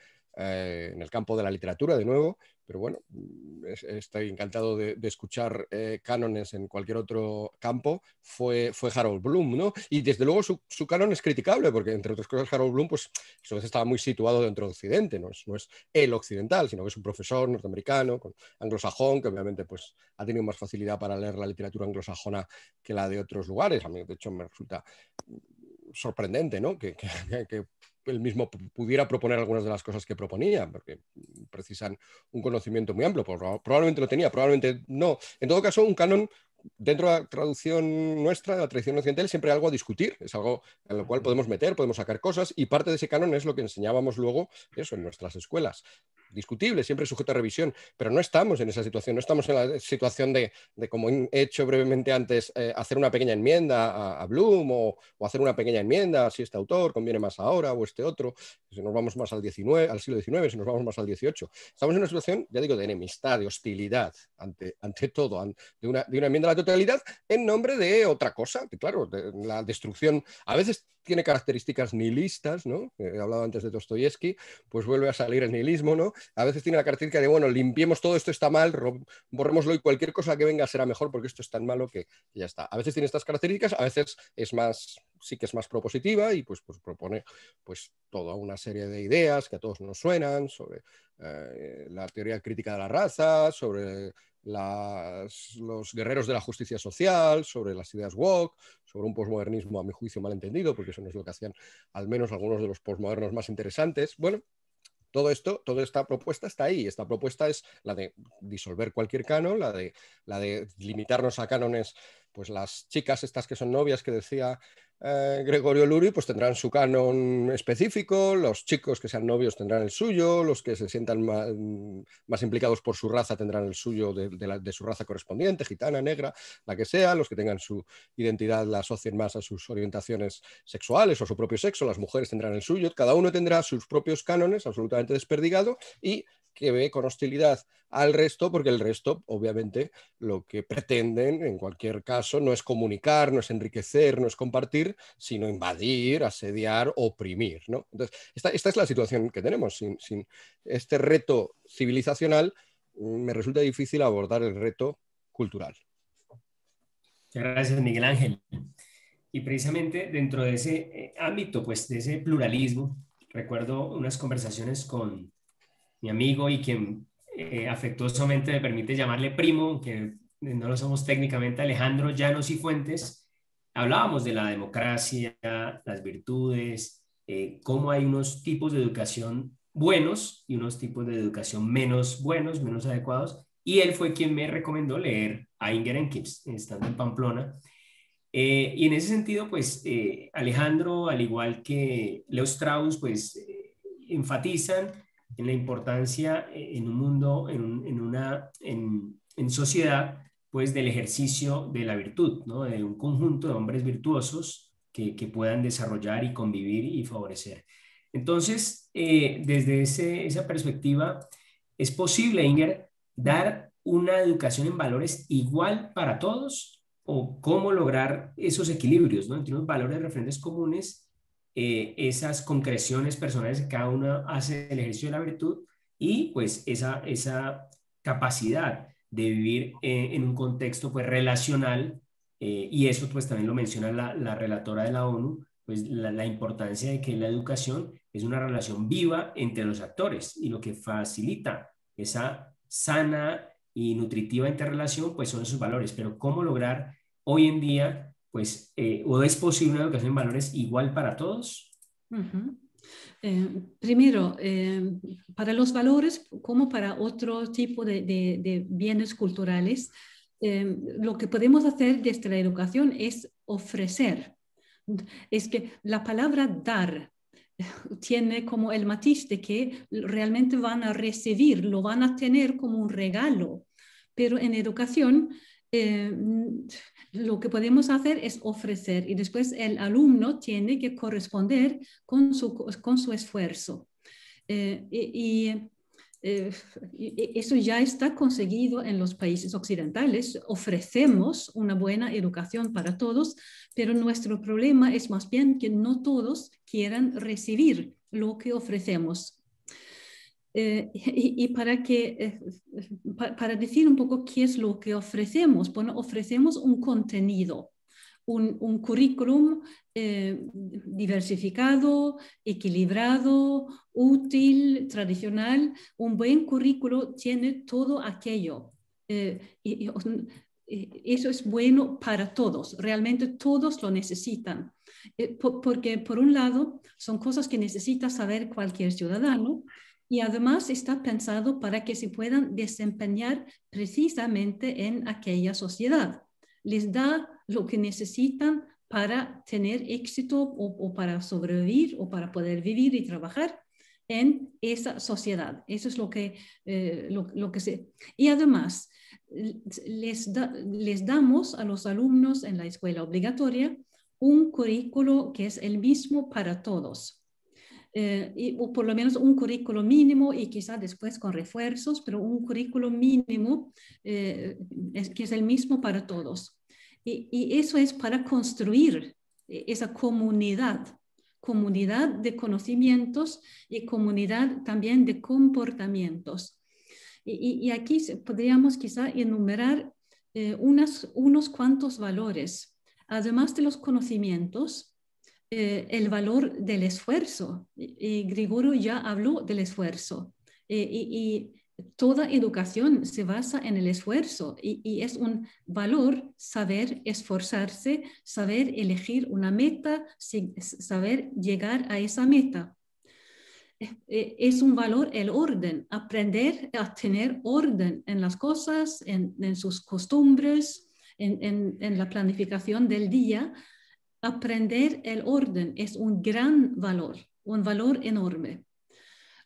eh, en el campo de la literatura, de nuevo, pero bueno, mm, estoy encantado de, escuchar eh, cánones en cualquier otro campo, fue, fue Harold Bloom, ¿no? Y desde luego su, su canon es criticable, porque entre otras cosas Harold Bloom, pues a vez estaba muy situado dentro de Occidente, no es, no el occidental, sino que es un profesor norteamericano, anglosajón, que obviamente pues ha tenido más facilidad para leer la literatura anglosajona que la de otros lugares. A mí, de hecho, me resulta mm, sorprendente, ¿no? que él mismo pudiera proponer algunas de las cosas que proponía, porque mm, precisan un conocimiento muy amplio. Probablemente lo tenía, probablemente no. En todo caso, un canon dentro de la traducción nuestra, de la tradición occidental, siempre hay algo a discutir, es algo en lo cual podemos meter, podemos sacar cosas, y parte de ese canon es lo que enseñábamos luego eso en nuestras escuelas discutible, siempre sujeto a revisión, pero no estamos en esa situación, no estamos en la situación de, como he hecho brevemente antes, eh, hacer una pequeña enmienda a, Bloom o, hacer una pequeña enmienda si este autor conviene más ahora o este otro, si nos vamos más al, 19, al siglo XIX, si nos vamos más al XVIII. Estamos en una situación, ya digo, de enemistad, de hostilidad ante, ante todo, de, una, de, una, enmienda a la totalidad en nombre de otra cosa, que, claro, de la destrucción, a veces tiene características nihilistas, ¿no? Eh, he hablado antes de Dostoyevsky, pues vuelve a salir el nihilismo, ¿no? A veces tiene la característica de, bueno, limpiemos todo, esto está mal, borrémoslo y cualquier cosa que venga será mejor porque esto es tan malo que ya está. A veces tiene estas características, a veces es más, sí que es más propositiva y pues, pues propone pues toda una serie de ideas que a todos nos suenan sobre eh, la teoría crítica de la raza, sobre los guerreros de la justicia social, sobre las ideas woke, sobre un posmodernismo a mi juicio malentendido, porque eso no es lo que hacían al menos algunos de los posmodernos más interesantes. Bueno, todo esto, toda esta propuesta está ahí. Esta propuesta es la de disolver cualquier canon, la de, la de limitarnos a cánones pues las chicas estas que son novias que decía eh, Gregorio Luri, pues tendrán su canon específico, los chicos que sean novios tendrán el suyo, los que se sientan mm, más, implicados por su raza tendrán el suyo de, su raza correspondiente, gitana, negra, la que sea, los que tengan su identidad la asocien más a sus orientaciones sexuales o su propio sexo, las mujeres tendrán el suyo, cada uno tendrá sus propios cánones absolutamente desperdigado y que ve con hostilidad al resto, porque el resto, obviamente, lo que pretenden en cualquier caso no es comunicar, no es enriquecer, no es compartir, sino invadir, asediar, oprimir. esta, es la situación que tenemos. Sin, sin este reto civilizacional, mm, me resulta difícil abordar el reto cultural. Muchas gracias, Miguel Ángel. Y precisamente dentro de ese eh, ámbito, pues de ese pluralismo, recuerdo unas conversaciones con mi amigo y quien eh, afectuosamente me permite llamarle primo, que no lo somos técnicamente, Alejandro Llanos y Fuentes, hablábamos de la democracia, las virtudes, eh, cómo hay unos tipos de educación buenos y unos tipos de educación menos buenos, menos adecuados, y él fue quien me recomendó leer a Inger Kips, estando en Pamplona. Eh, y en ese sentido, pues Alejandro, al igual que Leo Strauss, pues enfatizan en la importancia eh, en un mundo, en, una en, sociedad, pues del ejercicio de la virtud, ¿no? de un conjunto de hombres virtuosos que, que puedan desarrollar y convivir y favorecer. Entonces, eh, desde esa perspectiva, es posible, Inger, dar una educación en valores igual para todos o cómo lograr esos equilibrios ¿no? entre unos valores referentes comunes eh, esas concreciones personales que cada uno hace el ejercicio de la virtud y pues esa, esa capacidad de vivir en un contexto pues relacional eh, y eso pues también lo menciona la, relatora de la ONU, pues la, la, importancia de que la educación es una relación viva entre los actores y lo que facilita esa sana y nutritiva interrelación pues son esos valores, pero cómo lograr hoy en día pues, eh, ¿o es posible una educación en valores igual para todos? Eh, primero, eh, para los valores como para otro tipo de, bienes culturales, lo que podemos hacer desde la educación es ofrecer. Es que la palabra dar tiene como el matiz de que realmente van a recibir, lo van a tener como un regalo, pero en educación lo que podemos hacer es ofrecer y después el alumno tiene que corresponder con su, con su esfuerzo. Eh, eh, y, eso ya está conseguido en los países occidentales. Ofrecemos una buena educación para todos, pero nuestro problema es más bien que no todos quieran recibir lo que ofrecemos. Eh, y, para, que, eh, para decir un poco qué es lo que ofrecemos, bueno, ofrecemos un contenido. Un, un, currículum eh, diversificado, equilibrado, útil, tradicional. Un buen currículo tiene todo aquello. eso es bueno para todos, realmente todos lo necesitan. porque por un lado son cosas que necesita saber cualquier ciudadano, y además está pensado para que se puedan desempeñar precisamente en aquella sociedad. Les da lo que necesitan para tener éxito o, para sobrevivir o para poder vivir y trabajar en esa sociedad. Eso es lo que, eh, lo, que se... Y además, les, les damos a los alumnos en la escuela obligatoria un currículo que es el mismo para todos eh, y, o por lo menos un currículo mínimo y quizá después con refuerzos, pero un currículo mínimo eh, que es el mismo para todos. Y, y eso es para construir eh, esa comunidad, comunidad de conocimientos y comunidad también de comportamientos. Y, y aquí podríamos quizá enumerar unas, unos cuantos valores, además de los conocimientos, eh, el valor del esfuerzo. Y, Grigoro ya habló del esfuerzo. Eh, y, toda educación se basa en el esfuerzo y, es un valor saber esforzarse, saber elegir una meta, saber llegar a esa meta. Eh, es un valor el orden, aprender a tener orden en las cosas, en, sus costumbres, en la planificación del día, Aprender el orden es un gran valor, un valor enorme.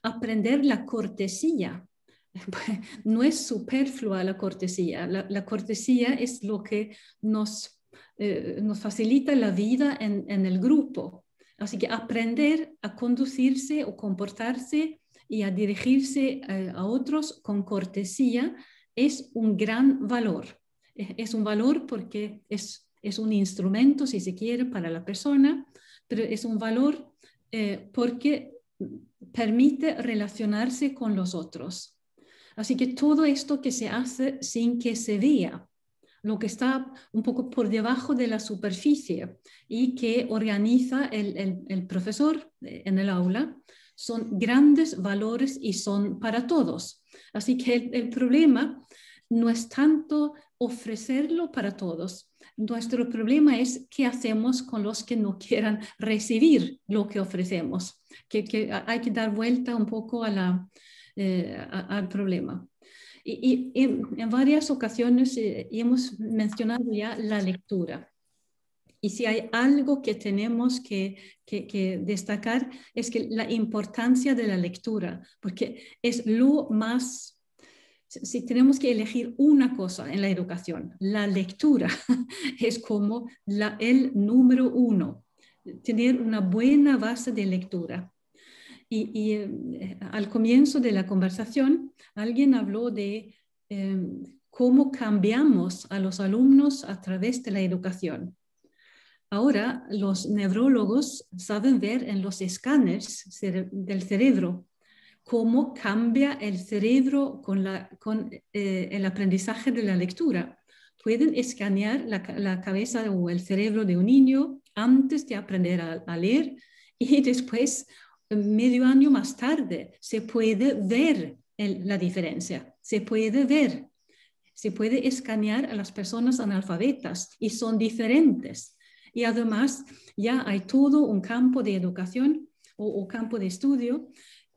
Aprender la cortesía. No es superflua la cortesía. La, cortesía es lo que nos, eh, nos facilita la vida en, el grupo. Así que aprender a conducirse o comportarse y a dirigirse eh, a otros con cortesía es un gran valor. Es un valor porque es es un instrumento, si se quiere, para la persona, pero es un valor eh, porque permite relacionarse con los otros. Así que todo esto que se hace sin que se vea, lo que está un poco por debajo de la superficie y que organiza el, el, profesor eh, en el aula, son grandes valores y son para todos. Así que el, el problema no es tanto ofrecerlo para todos. Nuestro problema es qué hacemos con los que no quieran recibir lo que ofrecemos, que, hay que dar vuelta un poco a la, eh, al problema. Y, en varias ocasiones eh, hemos mencionado ya la lectura. Y si hay algo que tenemos que, que, destacar es que la importancia de la lectura, porque es lo más si tenemos que elegir una cosa en la educación, la lectura es como el número uno, tener una buena base de lectura. Y, eh, al comienzo de la conversación, alguien habló de em, cómo cambiamos a los alumnos a través de la educación. Ahora los neurólogos saben ver en los escáneres del cerebro cómo cambia el cerebro con, con eh, el aprendizaje de la lectura. Pueden escanear la, cabeza o el cerebro de un niño antes de aprender a, leer y después, medio año más tarde, se puede ver la diferencia, se puede ver, se puede escanear a las personas analfabetas y son diferentes. Y además ya hay todo un campo de educación o, o campo de estudio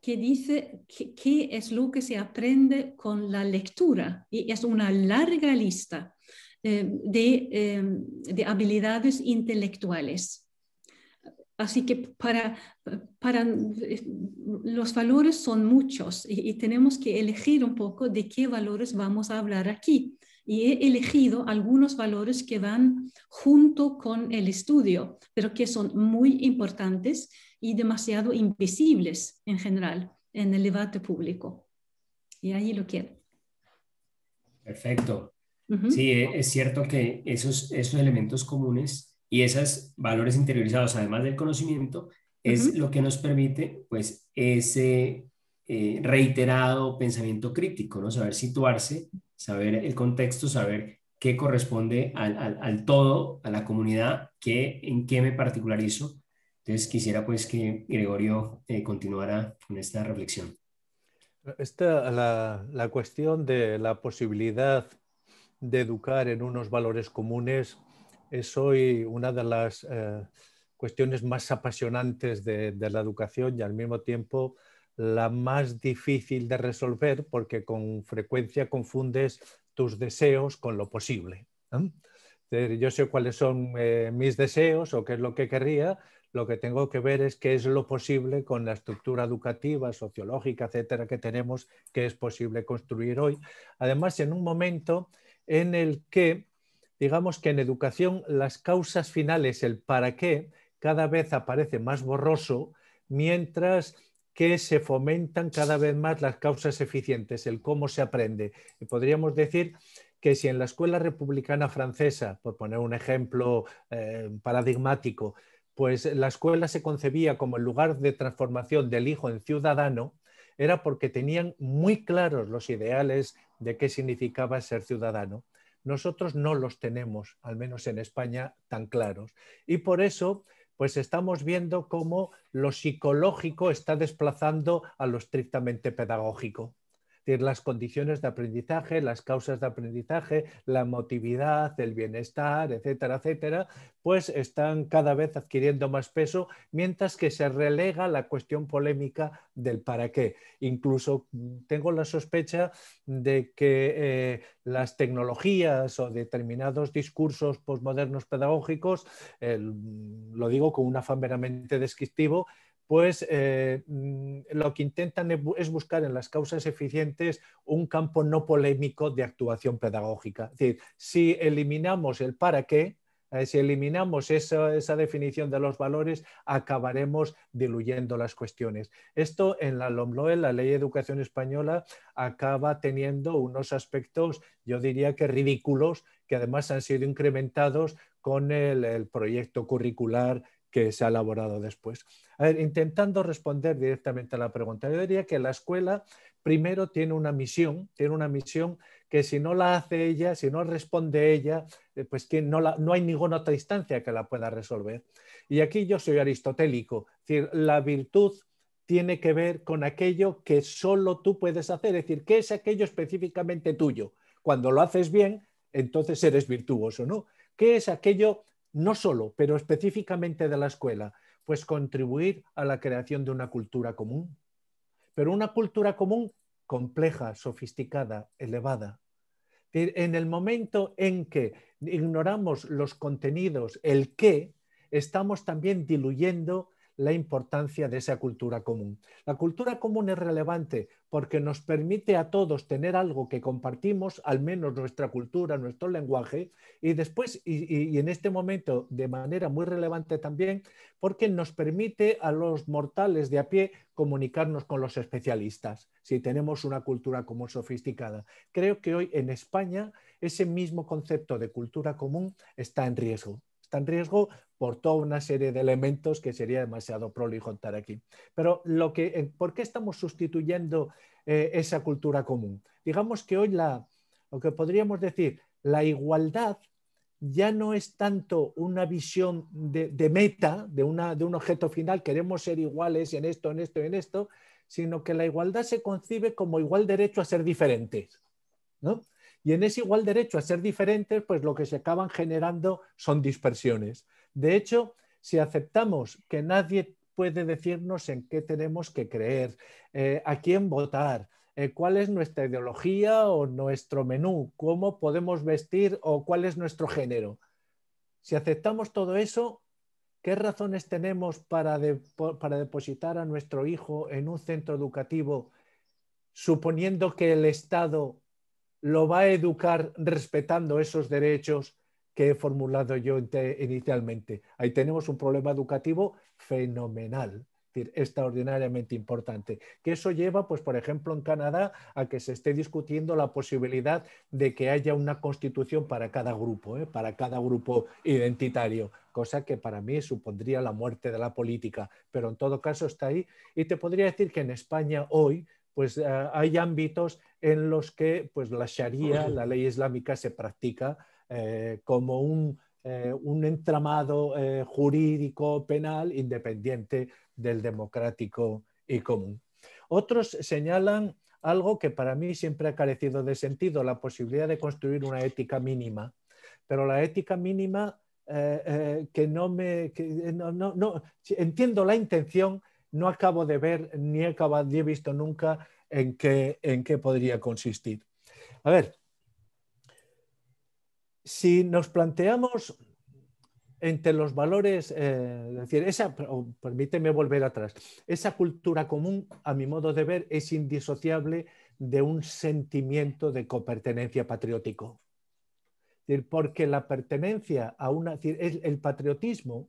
que dice qué es lo que se aprende con la lectura. Y es una larga lista eh, eh, de, habilidades intelectuales. Así que para, eh, los valores son muchos y, tenemos que elegir un poco de qué valores vamos a hablar aquí. Y he elegido algunos valores que van junto con el estudio, pero que son muy importantes y demasiado invisibles en general en el debate público. Y ahí lo quiero. Perfecto. Sí, e, es cierto que esos, esos elementos comunes y esos valores interiorizados, además del conocimiento, es lo que nos permite pues ese eh, reiterado pensamiento crítico, ¿no? Saber situarse, saber el contexto, saber qué corresponde al, todo, a la comunidad, que en qué me particularizo entonces quisiera pues que Gregorio eh, continuara con esta reflexión. Esta, la, la, cuestión de la posibilidad de educar en unos valores comunes es hoy una de las eh, cuestiones más apasionantes de, de, la educación y al mismo tiempo la más difícil de resolver porque con frecuencia confundes tus deseos con lo posible. Yo sé cuáles son eh, mis deseos o qué es lo que querría, lo que tengo que ver es qué es lo posible con la estructura educativa, sociológica, etcétera, que tenemos, que es posible construir hoy. Además, en un momento en el que, digamos que en educación las causas finales, el para qué, cada vez aparece más borroso, mientras que se fomentan cada vez más las causas eficientes, el cómo se aprende. podríamos decir que si en la escuela republicana francesa, por poner un ejemplo eh, paradigmático, pues eh, la escuela se concebía como el lugar de transformación del hijo en ciudadano, era porque tenían muy claros los ideales de qué significaba ser ciudadano. Nosotros no los tenemos, al menos en España, tan claros. Y por eso, pues estamos viendo cómo lo psicológico está desplazando a lo estrictamente pedagógico las condiciones de aprendizaje, las causas de aprendizaje, la emotividad, el bienestar, etcétera, etcétera, pues están cada vez adquiriendo más peso, mientras que se relega la cuestión polémica del para qué. Incluso mm, tengo la sospecha de que eh, las tecnologías o determinados discursos posmodernos pedagógicos, mm, lo digo con un afán meramente descriptivo, pues eh, mm, lo que intentan es buscar en las causas eficientes un campo no polémico de actuación pedagógica. Es decir, si eliminamos el para qué, eh, si eliminamos esa, definición de los valores, acabaremos diluyendo las cuestiones. Esto en la LOMLOE, la Ley de Educación Española, acaba teniendo unos aspectos, yo diría que ridículos, que además han sido incrementados con el proyecto curricular que se ha elaborado después. A ver, intentando responder directamente a la pregunta, yo diría que la escuela primero tiene una misión, tiene una misión que si no la hace ella, si no responde ella, eh, pues que no, la, no hay ninguna otra instancia que la pueda resolver. Y aquí yo soy aristotélico, es decir, la virtud tiene que ver con aquello que solo tú puedes hacer, es decir, ¿qué es aquello específicamente tuyo? Cuando lo haces bien, entonces eres virtuoso, ¿no? ¿Qué es aquello no solo, pero específicamente de la escuela, pues contribuir a la creación de una cultura común. Pero una cultura común compleja, sofisticada, elevada. En el momento en que ignoramos los contenidos, el qué, estamos también diluyendo la importancia de esa cultura común. La cultura común es relevante porque nos permite a todos tener algo que compartimos, al menos nuestra cultura, nuestro lenguaje, y después, y, en este momento de manera muy relevante también, porque nos permite a los mortales de a pie comunicarnos con los especialistas, si tenemos una cultura común sofisticada. Creo que hoy en España ese mismo concepto de cultura común está en riesgo está en riesgo por toda una serie de elementos que sería demasiado prolijo estar aquí. Pero lo que, eh, ¿por qué estamos sustituyendo eh, esa cultura común? Digamos que hoy la, lo que podríamos decir, la igualdad ya no es tanto una visión de, meta, de, una, de un objeto final, queremos ser iguales en esto, en esto, en esto, sino que la igualdad se concibe como igual derecho a ser diferentes. ¿no? Y en ese igual derecho a ser diferentes, pues lo que se acaban generando son dispersiones. De hecho, si aceptamos que nadie puede decirnos en qué tenemos que creer, eh, a quién votar, eh, cuál es nuestra ideología o nuestro menú, cómo podemos vestir o cuál es nuestro género. Si aceptamos todo eso, ¿qué razones tenemos para, para depositar a nuestro hijo en un centro educativo suponiendo que el Estado lo va a educar respetando esos derechos que he formulado yo inicialmente. Ahí tenemos un problema educativo fenomenal extraordinariamente importante. Que eso lleva, pues, por ejemplo, en Canadá, a que se esté discutiendo la posibilidad de que haya una constitución para cada grupo, ¿eh? para cada grupo identitario, cosa que para mí supondría la muerte de la política, pero en todo caso está ahí. Y te podría decir que en España hoy, pues, eh, hay ámbitos en los que pues, la Sharia, la ley islámica, se practica eh, como un, eh, entramado eh, jurídico penal independiente del democrático y común. Otros señalan algo que para mí siempre ha carecido de sentido, la posibilidad de construir una ética mínima, pero la ética mínima que no me... entiendo la intención, no acabo de ver ni ni he visto nunca en qué, podría consistir. A ver, si nos planteamos entre los valores, eh, es decir, esa, permíteme volver atrás, esa cultura común, a mi modo de ver, es indisociable de un sentimiento de copertenencia patriótico. decir, porque la pertenencia a una, el patriotismo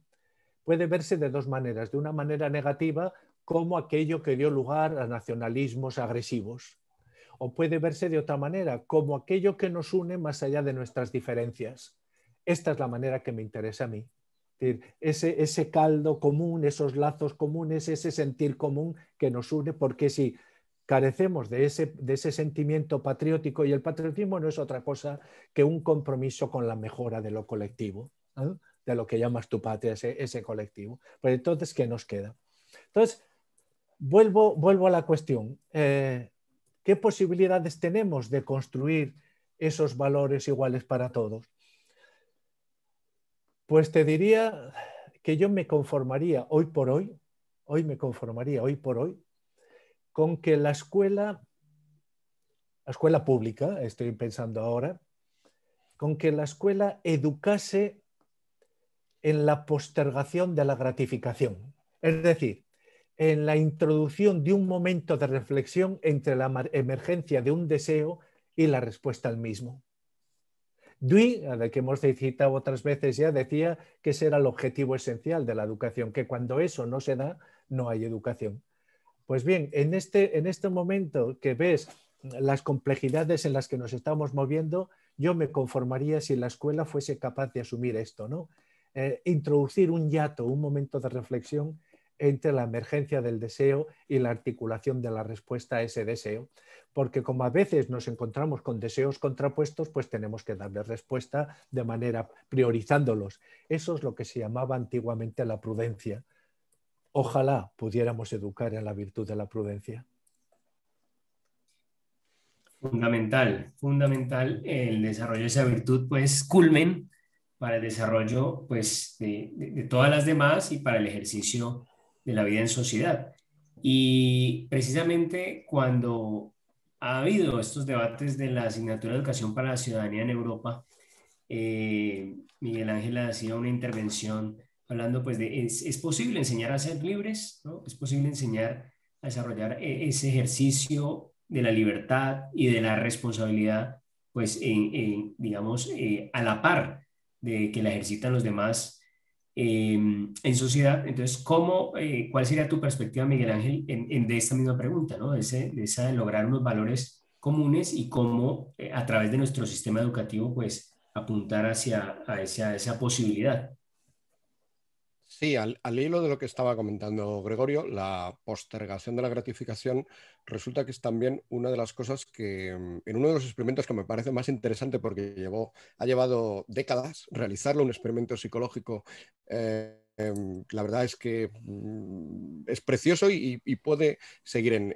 puede verse de dos maneras, de una manera negativa, como aquello que dio lugar a nacionalismos agresivos. O puede verse de otra manera, como aquello que nos une más allá de nuestras diferencias. Esta es la manera que me interesa a mí. Ese, ese caldo común, esos lazos comunes, ese sentir común que nos une, porque si carecemos de ese, de ese sentimiento patriótico, y el patriotismo no es otra cosa que un compromiso con la mejora de lo colectivo, de lo que llamas tu patria, ese, ese colectivo. Pues entonces, ¿qué nos queda? Entonces, vuelvo, a la cuestión. Eh, ¿Qué posibilidades tenemos de construir esos valores iguales para todos? Pues te diría que yo me conformaría hoy por hoy, hoy me conformaría hoy por hoy, con que la escuela, la escuela pública, estoy pensando ahora, con que la escuela educase en la postergación de la gratificación. Es decir, en la introducción de un momento de reflexión entre la emergencia de un deseo y la respuesta al mismo. Dewey, al que hemos citado otras veces ya, decía que ese era el objetivo esencial de la educación, que cuando eso no se da, no hay educación. Pues bien, en este, este momento que ves las complejidades en las que nos estamos moviendo, yo me conformaría si la escuela fuese capaz de asumir esto, ¿no? Eh, introducir un yato, un momento de reflexión entre la emergencia del deseo y la articulación de la respuesta a ese deseo, porque como a veces nos encontramos con deseos contrapuestos, pues tenemos que darle respuesta de manera priorizándolos. Eso es lo que se llamaba antiguamente la prudencia. Ojalá pudiéramos educar en la virtud de la prudencia. Fundamental, fundamental el desarrollo de esa virtud, pues culmen para el desarrollo pues, de, de, todas las demás y para el ejercicio de la vida en sociedad. Y precisamente cuando ha habido estos debates de la asignatura de educación para la ciudadanía en Europa, eh, Miguel Ángel hacía una intervención hablando pues de, es, es posible enseñar a ser libres, es posible enseñar a desarrollar e, ese ejercicio de la libertad y de la responsabilidad, pues en, digamos, eh, a la par de que la ejercitan los demás Em, en sociedad. Entonces, eh, ¿cuál sería tu perspectiva, Miguel Ángel, de esta misma pregunta, de, esa de lograr unos valores comunes y cómo eh, a través de nuestro sistema educativo pues apuntar hacia, hacia esa posibilidad? Sí, al, hilo de lo que estaba comentando Gregorio, la postergación de la gratificación resulta que es también una de las cosas que, mm, en uno de los experimentos que me parece más interesante porque llevó, ha llevado décadas realizarlo, un experimento psicológico. Eh, em, la verdad es que mm, es precioso y, puede seguir en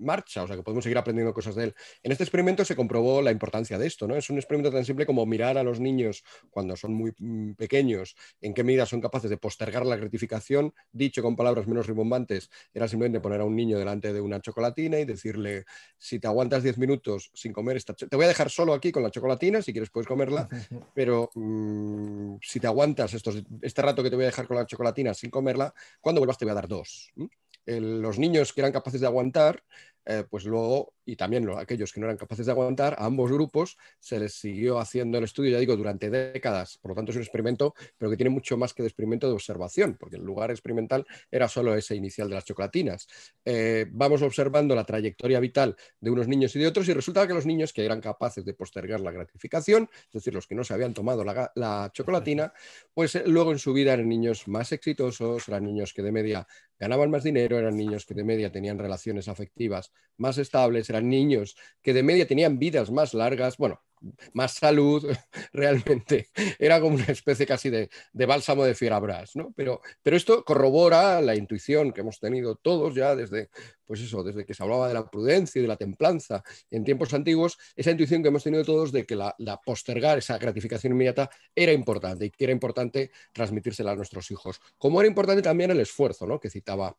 marcha, o sea que podemos seguir aprendiendo cosas de él. En este experimento se comprobó la importancia de esto, ¿no? Es un experimento tan simple como mirar a los niños cuando son muy mm, pequeños, en qué medida son capaces de postergar la gratificación, dicho con palabras menos ribombantes, era simplemente poner a un niño delante de una chocolatina y decirle, si te aguantas 10 minutos sin comer esta, te voy a dejar solo aquí con la chocolatina, si quieres puedes comerla, pero mm, si te aguantas este rato que te voy a dejar con la chocolatina sin comerla, cuando vuelvas te voy a dar dos. ¿Mm? los niños que eran capaces de aguantar eh, pues luego, y también aquellos que no eran capaces de aguantar, a ambos grupos se les siguió haciendo el estudio, ya digo, durante décadas. Por lo tanto, es un experimento, pero que tiene mucho más que de experimento de observación, porque el lugar experimental era solo ese inicial de las chocolatinas. Eh, vamos observando la trayectoria vital de unos niños y de otros, y resulta que los niños que eran capaces de postergar la gratificación, es decir, los que no se habían tomado la, chocolatina, pues eh, luego en su vida eran niños más exitosos, eran niños que de media ganaban más dinero, eran niños que de media tenían relaciones afectivas más, estables, eran niños que de media tenían vidas más largas, bueno, más salud, realmente. Era como una especie casi de, bálsamo de fierabras, ¿no? Pero, pero esto corrobora la intuición que hemos tenido todos ya desde, pues eso, desde que se hablaba de la prudencia y de la templanza en tiempos antiguos, esa intuición que hemos tenido todos de que la, la postergar esa gratificación inmediata era importante y que era importante transmitírsela a nuestros hijos. Como era importante también el esfuerzo, ¿no? Que citaba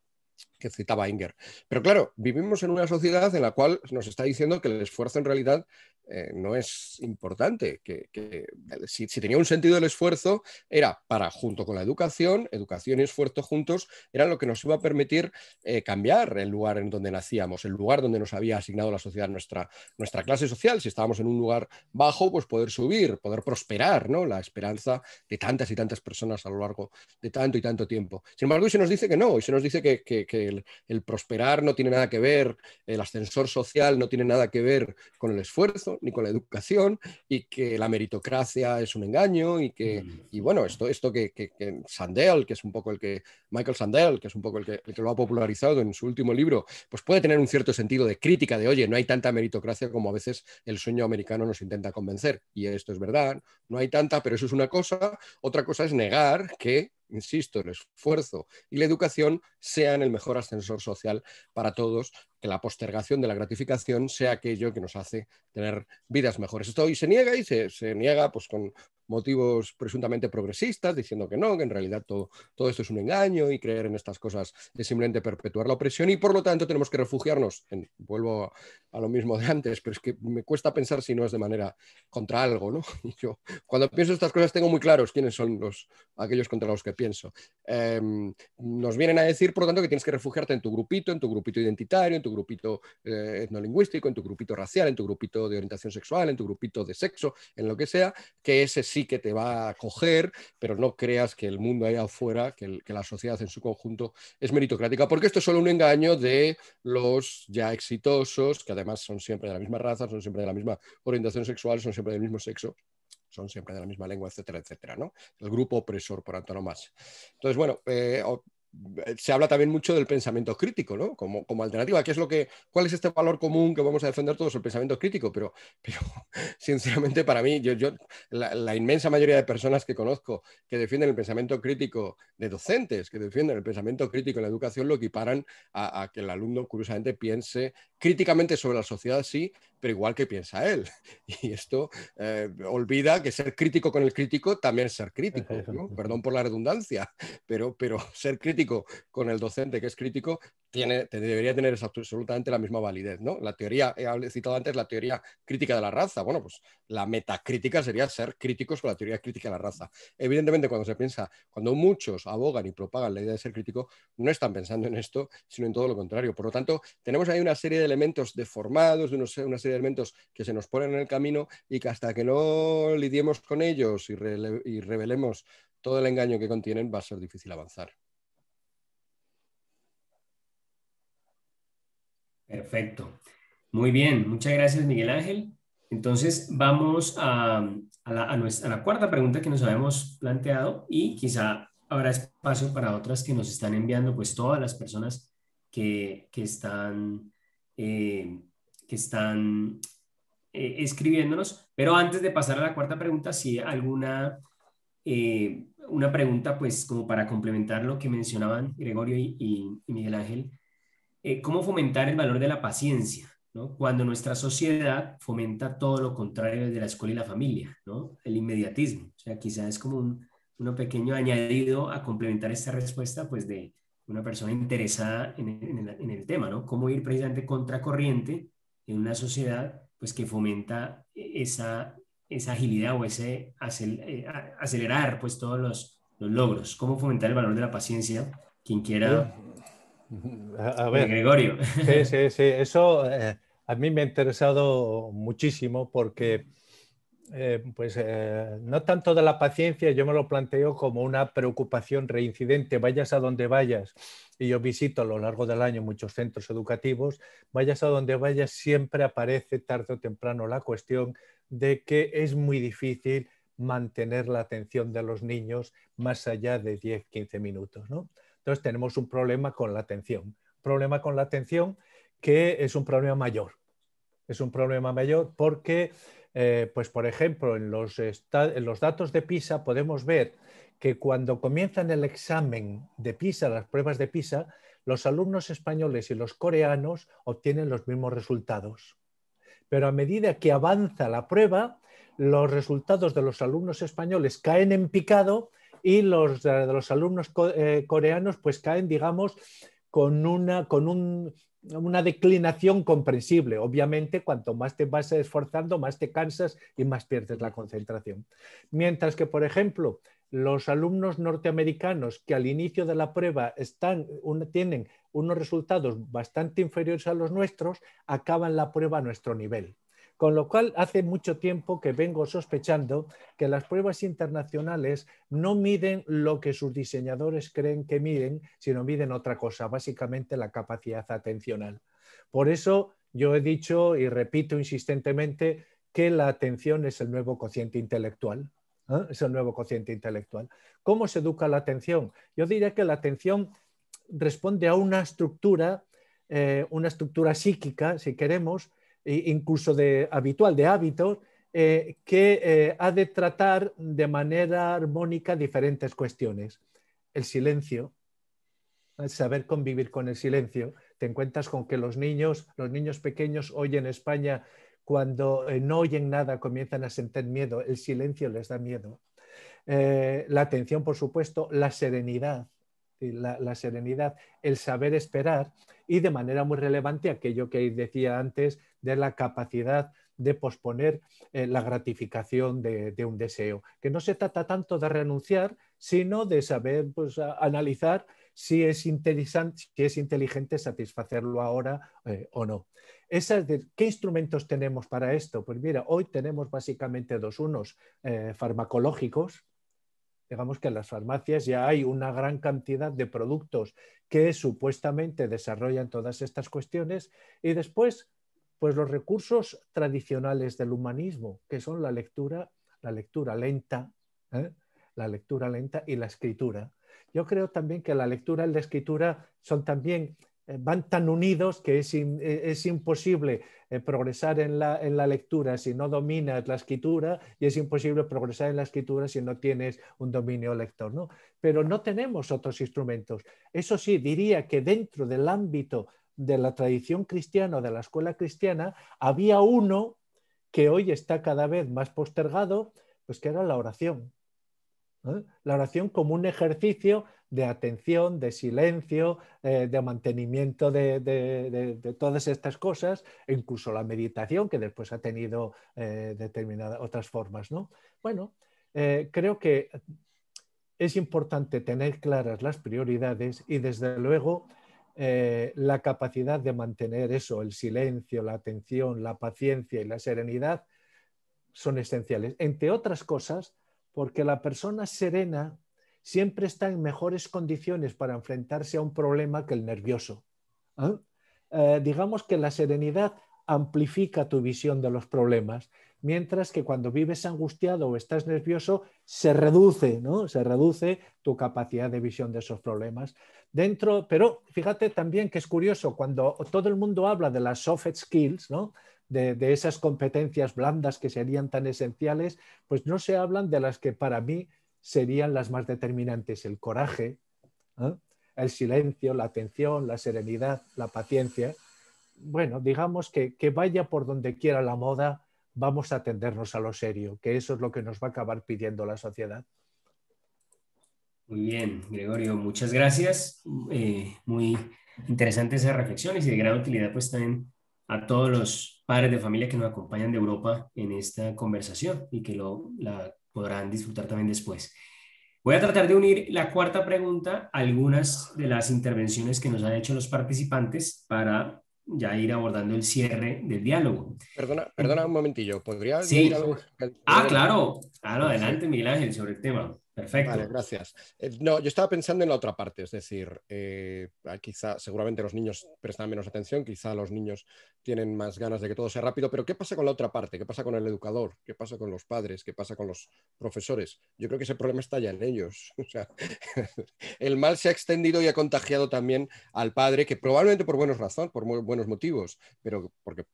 que citaba Inger. Pero claro, vivimos en una sociedad en la cual nos está diciendo que el esfuerzo en realidad eh, no es importante, que, si, tenía un sentido el esfuerzo era para, junto con la educación, educación y esfuerzo juntos, era lo que nos iba a permitir eh, cambiar el lugar en donde nacíamos, el lugar donde nos había asignado la sociedad nuestra, nuestra clase social. Si estábamos en un lugar bajo, pues poder subir, poder prosperar, ¿no? La esperanza de tantas y tantas personas a lo largo de tanto y tanto tiempo. Sin embargo, hoy se nos dice que no, y se nos dice que el, prosperar no tiene nada que ver, el ascensor social no tiene nada que ver con el esfuerzo ni con la educación y que la meritocracia es un engaño y que, mm. y bueno, esto, esto que, que, Sandel, que es un poco el que, Michael Sandel, que es un poco el que, el que lo ha popularizado en su último libro, pues puede tener un cierto sentido de crítica de, oye, no hay tanta meritocracia como a veces el sueño americano nos intenta convencer. Y esto es verdad, no hay tanta, pero eso es una cosa. Otra cosa es negar que insisto, el esfuerzo y la educación sean el mejor ascensor social para todos que la postergación de la gratificación sea aquello que nos hace tener vidas mejores. Esto hoy se niega y se, niega pues, con motivos presuntamente progresistas, diciendo que no, que en realidad todo, todo esto es un engaño y creer en estas cosas es simplemente perpetuar la opresión y por lo tanto tenemos que refugiarnos. vuelvo a lo mismo de antes, pero es que me cuesta pensar si no es de manera contra algo. ¿no? yo cuando pienso estas cosas tengo muy claros quiénes son los, aquellos contra los que pienso. Em, nos vienen a decir, por lo tanto, que tienes que refugiarte en tu grupito, en tu grupito identitario, en tu grupito eh, etnolingüístico, en tu grupito racial, en tu grupito de orientación sexual, en tu grupito de sexo, en lo que sea, que ese sí que te va a coger, pero no creas que el mundo allá afuera, que, la sociedad en su conjunto es meritocrática, porque esto es solo un engaño de los ya exitosos, que además son siempre de la misma raza, son siempre de la misma orientación sexual, son siempre del mismo sexo son siempre de la misma lengua, etcétera, etcétera, ¿no? El grupo opresor por antonomasia. Entonces, bueno, eh, eh, se habla también mucho del pensamiento crítico, ¿no? Como, alternativa, ¿qué es lo que, ¿cuál es este valor común que vamos a defender todos? El pensamiento crítico, pero, pero sinceramente para mí, yo, la, inmensa mayoría de personas que conozco que defienden el pensamiento crítico, de docentes que defienden el pensamiento crítico en la educación, lo equiparan a, a que el alumno curiosamente piense críticamente sobre la sociedad, sí, pero igual que piensa él. Y esto eh, olvida que ser crítico con el crítico también es ser crítico, perdón por la redundancia, pero, pero ser crítico con el docente que es crítico debería tener absolutamente la misma validez. ¿no? La teoría, he citado antes la teoría crítica de la raza. Bueno, pues la metacrítica sería ser críticos con la teoría crítica de la raza. Evidentemente, cuando se piensa, cuando muchos abogan y propagan la idea de ser crítico, no están pensando en esto, sino en todo lo contrario. Por lo tanto, tenemos ahí una serie de elementos deformados, una serie de elementos que se nos ponen en el camino y que hasta que no lidiemos con ellos y revelemos todo el engaño que contienen, va a ser difícil avanzar. Perfecto. Muy bien, muchas gracias Miguel Ángel. Entonces vamos a, la, cuarta pregunta que nos habíamos planteado y quizá habrá espacio para otras que nos están enviando, pues todas las personas que, están, que están eh, eh, escribiéndonos. Pero antes de pasar a la cuarta pregunta, si alguna eh, una pregunta, pues como para complementar lo que mencionaban Gregorio y Miguel Ángel eh, cómo fomentar el valor de la paciencia, Cuando nuestra sociedad fomenta todo lo contrario de la escuela y la familia, El inmediatismo. O sea, quizás es como un, pequeño añadido a complementar esta respuesta, pues de una persona interesada en, el, tema, ¿no? Cómo ir precisamente contracorriente en una sociedad, pues que fomenta esa, esa agilidad o ese eh, acelerar, pues todos los, logros. Cómo fomentar el valor de la paciencia, quien quiera... A ver, Gregorio. Sí, sí, sí. Eso eh, a mí me ha interesado muchísimo porque, eh, pues, eh, no tanto de la paciencia, yo me lo planteo como una preocupación reincidente. Vayas a donde vayas, y yo visito a lo largo del año muchos centros educativos, vayas a donde vayas, siempre aparece tarde o temprano la cuestión de que es muy difícil mantener la atención de los niños más allá de 10, 15 minutos, ¿no? Entonces tenemos un problema con la atención. Problema con la atención que es un problema mayor. Es un problema mayor porque, eh, pues por ejemplo, en los datos de PISA podemos ver que cuando comienzan el examen de PISA, las pruebas de PISA, los alumnos españoles y los coreanos obtienen los mismos resultados. Pero a medida que avanza la prueba, los resultados de los alumnos españoles caen en picado y los, los alumnos eh, coreanos pues caen, digamos, con una, declinación comprensible. Obviamente, cuanto más te vas esforzando, más te cansas y más pierdes la concentración. Mientras que, por ejemplo, los alumnos norteamericanos que al inicio de la prueba tienen unos resultados bastante inferiores a los nuestros, acaban la prueba a nuestro nivel. Con lo cual, hace mucho tiempo que vengo sospechando que las pruebas internacionales no miden lo que sus diseñadores creen que miden, sino miden otra cosa, básicamente la capacidad atencional. Por eso yo he dicho y repito insistentemente que la atención es el nuevo cociente intelectual. ¿eh? Es el nuevo cociente intelectual. ¿Cómo se educa la atención? Yo diría que la atención responde a una estructura, eh, una estructura psíquica, si queremos, incluso de habitual, de hábito, eh, que eh, ha de tratar de manera armónica diferentes cuestiones. El silencio, el saber convivir con el silencio. Te encuentras con que los niños, los niños pequeños hoy en España, cuando eh, no oyen nada, comienzan a sentir miedo. El silencio les da miedo. la atención, por supuesto, la serenidad. la, serenidad, el saber esperar y de manera muy relevante aquello que decía antes, de la capacidad de posponer eh, la gratificación de, un deseo, que no se trata tanto de renunciar, sino de saber pues, analizar si es, interesante, si es inteligente satisfacerlo ahora eh, o no. ¿Qué instrumentos tenemos para esto? Pues mira, hoy tenemos básicamente dos unos eh, farmacológicos. Digamos que en las farmacias ya hay una gran cantidad de productos que supuestamente desarrollan todas estas cuestiones y después pues los recursos tradicionales del humanismo, que son la lectura, la lectura lenta, ¿eh? la lectura lenta y la escritura. Yo creo también que la lectura y la escritura son también eh, van tan unidos que es, eh, imposible progresar en la, lectura si no dominas la escritura y es imposible progresar en la escritura si no tienes un dominio lector. ¿no? Pero no tenemos otros instrumentos. Eso sí, diría que dentro del ámbito de la tradición cristiana o de la escuela cristiana, había uno que hoy está cada vez más postergado, pues que era la oración. La oración como un ejercicio de atención, de silencio, eh, de mantenimiento de, todas estas cosas, e incluso la meditación, que después ha tenido eh, determinadas otras formas. ¿no? Bueno, eh, creo que es importante tener claras las prioridades y desde luego eh, la capacidad de mantener eso, el silencio, la atención, la paciencia y la serenidad son esenciales. Entre otras cosas, porque la persona serena siempre está en mejores condiciones para enfrentarse a un problema que el nervioso. ¿eh? Eh, digamos que la serenidad amplifica tu visión de los problemas, mientras que cuando vives angustiado o estás nervioso, se reduce, Se reduce tu capacidad de visión de esos problemas dentro, pero fíjate también que es curioso, cuando todo el mundo habla de las soft skills, ¿no? De, esas competencias blandas que serían tan esenciales, pues no se hablan de las que para mí serían las más determinantes, el coraje, ¿eh? el silencio, la atención, la serenidad, la paciencia. Bueno, digamos que, que vaya por donde quiera la moda, vamos a atendernos a lo serio, que eso es lo que nos va a acabar pidiendo la sociedad. Muy bien, Gregorio, muchas gracias. Eh, muy interesantes esas reflexiones y de gran utilidad pues también a todos los padres de familia que nos acompañan de Europa en esta conversación y que lo, la podrán disfrutar también después. Voy a tratar de unir la cuarta pregunta a algunas de las intervenciones que nos han hecho los participantes para ya ir abordando el cierre del diálogo. Perdona, perdona un momentillo, ¿podría sí. algo? Ah, claro, claro, adelante Miguel Ángel sobre el tema. Perfecto. Vale, gracias. Eh, no, yo estaba pensando en la otra parte, es decir, eh, ah, quizá seguramente los niños prestan menos atención, quizá los niños tienen más ganas de que todo sea rápido, pero ¿qué pasa con la otra parte? ¿Qué pasa con el educador? ¿Qué pasa con los padres? ¿Qué pasa con los profesores? Yo creo que ese problema está ya en ellos. O sea, el mal se ha extendido y ha contagiado también al padre, que probablemente por buenas razones, por buenos motivos, pero porque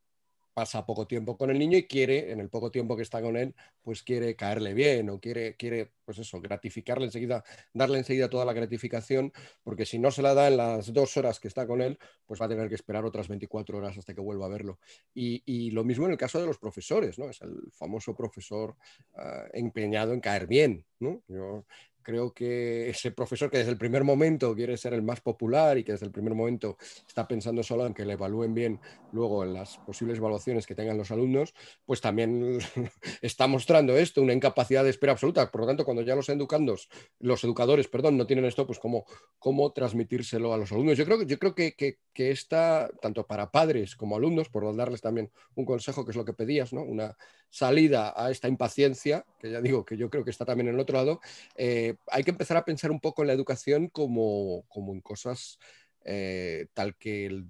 pasa poco tiempo con el niño y quiere, en el poco tiempo que está con él, pues quiere caerle bien o quiere, quiere pues eso, gratificarle enseguida, darle enseguida toda la gratificación, porque si no se la da en las dos horas que está con él, pues va a tener que esperar otras 24 horas hasta que vuelva a verlo. Y, lo mismo en el caso de los profesores, ¿no? Es el famoso profesor ah, empeñado en caer bien, yo creo que ese profesor que desde el primer momento quiere ser el más popular y que desde el primer momento está pensando solo en que le evalúen bien luego en las posibles evaluaciones que tengan los alumnos, pues también está mostrando esto, una incapacidad de espera absoluta. Por lo tanto, cuando ya los educandos, los educadores, perdón, no tienen esto, pues cómo, cómo transmitírselo a los alumnos. Yo creo, yo creo que, que, está, tanto para padres como alumnos, por darles también un consejo, que es lo que pedías, ¿no? Una salida a esta impaciencia, que ya digo que yo creo que está también en el otro lado, eh, hay que empezar a pensar un poco en la educación como, como en cosas eh, tal que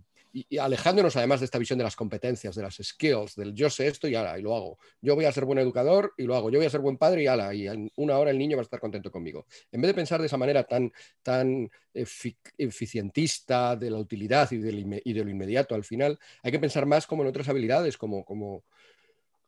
alejándonos además de esta visión de las competencias, de las skills, del yo sé esto y ala, y lo hago. Yo voy a ser buen educador y lo hago. Yo voy a ser buen padre y ala, y en una hora el niño va a estar contento conmigo. En vez de pensar de esa manera tan, tan eficientista de la utilidad y de lo inmediato al final, hay que pensar más como en otras habilidades, como, como